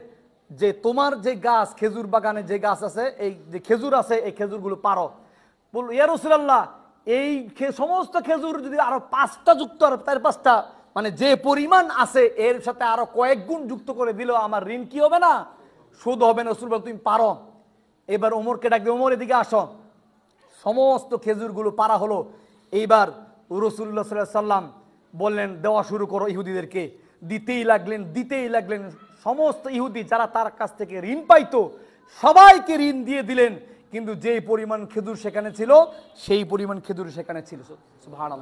যে তোমার যে গাছ খেজুর বাগানে যে গাছ আছে এই যে খেজুর আছে এই খেজুরগুলো পারো বল ইয়া আল্লাহ এই সমস্ত খেজুর যদি আরো পাঁচটা যুক্ত আর তার পাঁচটা মানে যে পরিমাণ আছে এর সাথে আরো কয়েক গুণ যুক্ত করে দিল আমার ঋণ কি হবে না সুদ হবে না সুলবাল তুমি পারো এবার ওমরকে ডাকবে ওমর এদিকে আসো সমস্ত খেজুরগুলো পারা হলো এইবার রসুল্লা সাল্লাহ সাল্লাম বললেন দেওয়া শুরু করো ইহুদিদেরকে দিতেই লাগলেন দিতেই লাগলেন সমস্ত ইহুদি যারা তার কাছ থেকে ঋণ পাইতো সবাইকে ঋণ দিয়ে দিলেন কিন্তু যেই পরিমাণ খেজুর সেখানে ছিল সেই পরিমাণ খেজুর সেখানে ছিল ভাড়া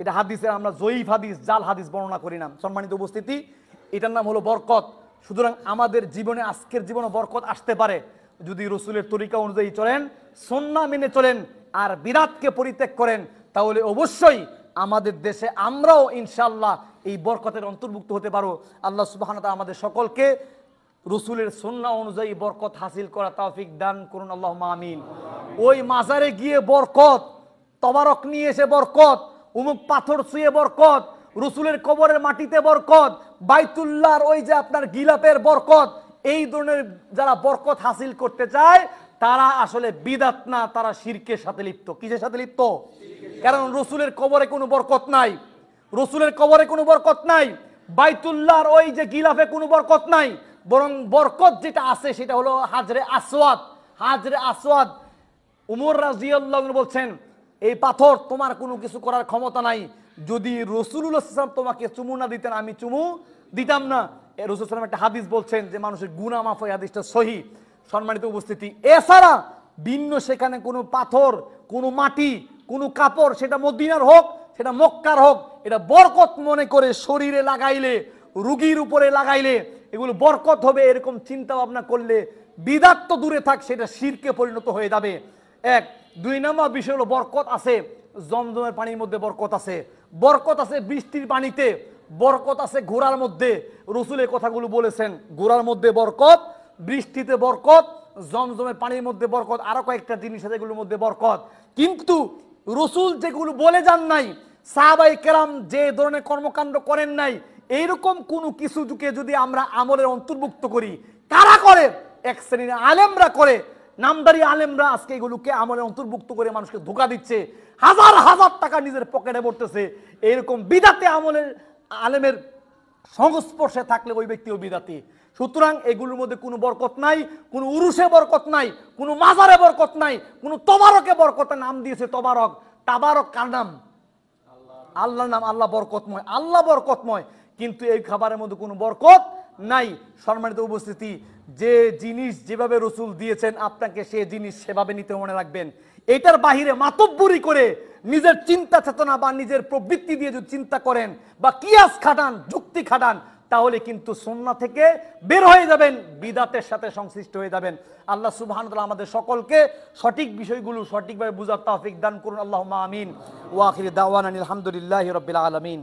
এটা হাদিসের আমরা জয়ীফ হাদিস জাল হাদিস বর্ণনা করি না সম্মানিত উপস্থিতি এটার নাম হলো বরকত সুতরাং আমাদের জীবনে আজকের জীবনে বরকত আসতে পারে যদি রসুলের তরিকা অনুযায়ী চলেন সন্না মেনে চলেন আর বিরাটকে পরিত্যাগ করেন তাহলে অবশ্যই আমাদের দেশে আমরাও ইনশাল্লাহ এই বরকতের অন্তর্ভুক্ত হতে পারো আল্লাহ সুবাহানতা আমাদের সকলকে রসুলের সন্না অনুযায়ী বরকত হাসিল করা তাফিক দান করুন আল্লাহ মামিন ওই মাজারে গিয়ে বরকত তবারক নিয়ে এসে বরকত উমুক পাথর ছুঁয়ে বরকত রসুলের কবরের মাটিতে বরকত বাইতুল্লার ওই যে আপনার গিলাপের বরকত এই ধরনের যারা বরকত হাসিল করতে চায় তারা আসলে বিদাত না তারা শিরকের সাথে লিপ্ত কিসের সাথে লিপ্ত কারণ রসুলের কবরে কোনো বরকত নাই রসুলের কবরে কোনো বরকত নাই বাইতুল্লার ওই যে গিলাফে কোনো বরকত নাই বরং বরকত যেটা আছে সেটা হলো হাজরে আসওয়াদ হাজরে আসওয়াদ উমর রাজিউল্লাহ বলছেন এই পাথর তোমার কোনো কিছু করার ক্ষমতা নাই যদি রসুলুল্লাহ ইসলাম তোমাকে চুমু না দিতেন আমি চুমু দিতাম না রসুল ইসলাম একটা হাদিস বলছেন যে মানুষের গুণা মাফ ওই হাদিসটা সহি সম্মানিত উপস্থিতি এছাড়া ভিন্ন সেখানে কোনো পাথর কোনো মাটি কোনো কাপড় সেটা মদিনার হোক সেটা মক্কার হোক এটা বরকত মনে করে শরীরে লাগাইলে রুগীর উপরে লাগাইলে এগুলো বরকত হবে এরকম চিন্তা ভাবনা করলে বিদাত্ত দূরে থাক সেটা শিরকে পরিণত হয়ে যাবে এক দুই নম্বর বিষয় হলো বরকত আছে জমজমের পানির মধ্যে বরকত আছে বরকত আছে বৃষ্টির পানিতে বরকত আছে ঘোড়ার মধ্যে রসুলের কথাগুলো বলেছেন ঘোড়ার মধ্যে বরকত বৃষ্টিতে বরকত জমজমের পানির মধ্যে বরকত আরও কয়েকটা জিনিস আছে এগুলোর মধ্যে বরকত কিন্তু রসুল যেগুলো বলে যান নাই সাহাবাই কেরাম যে ধরনের কর্মকাণ্ড করেন নাই এইরকম কোনো কিছুকে যদি আমরা আমলের অন্তর্ভুক্ত করি কারা করে এক শ্রেণীর আলেমরা করে নামদারি আলেমরা আজকে এগুলোকে আমলে অন্তর্ভুক্ত করে মানুষকে ধোকা দিচ্ছে হাজার হাজার টাকা নিজের পকেটে পড়তেছে এরকম বিদাতে আমলের আলেমের সংস্পর্শে থাকলে ওই ব্যক্তিও বিদাতি সুতরাং এগুলোর মধ্যে কোনো বরকত নাই কোনো উরুষে বরকত নাই কোনো মাজারে বরকত নাই কোনো তবারকে বরকত নাম দিয়েছে তবারক তাবারক কার নাম আল্লাহ নাম আল্লাহ বরকতময় আল্লাহ বরকতময় কিন্তু এই খাবারের মধ্যে কোনো বরকত নাই সম্মানিত উপস্থিতি যে জিনিস যেভাবে রসুল দিয়েছেন আপনাকে সে জিনিস সেভাবে নিতে মনে রাখবেন এটার বাহিরে মাতব্বরি করে নিজের চিন্তা চেতনা বা নিজের প্রবৃত্তি দিয়ে যদি চিন্তা করেন বা কিয়াস খাটান যুক্তি খাটান তাহলে কিন্তু সন্না থেকে বের হয়ে যাবেন বিদাতের সাথে সংশ্লিষ্ট হয়ে যাবেন আল্লাহ সুবাহ আমাদের সকলকে সঠিক বিষয়গুলো সঠিকভাবে বুঝার তাফিক দান করুন আল্লাহ আমিন ওয়াখির দাওয়ান আলহামদুলিল্লাহ রবিল আলমিন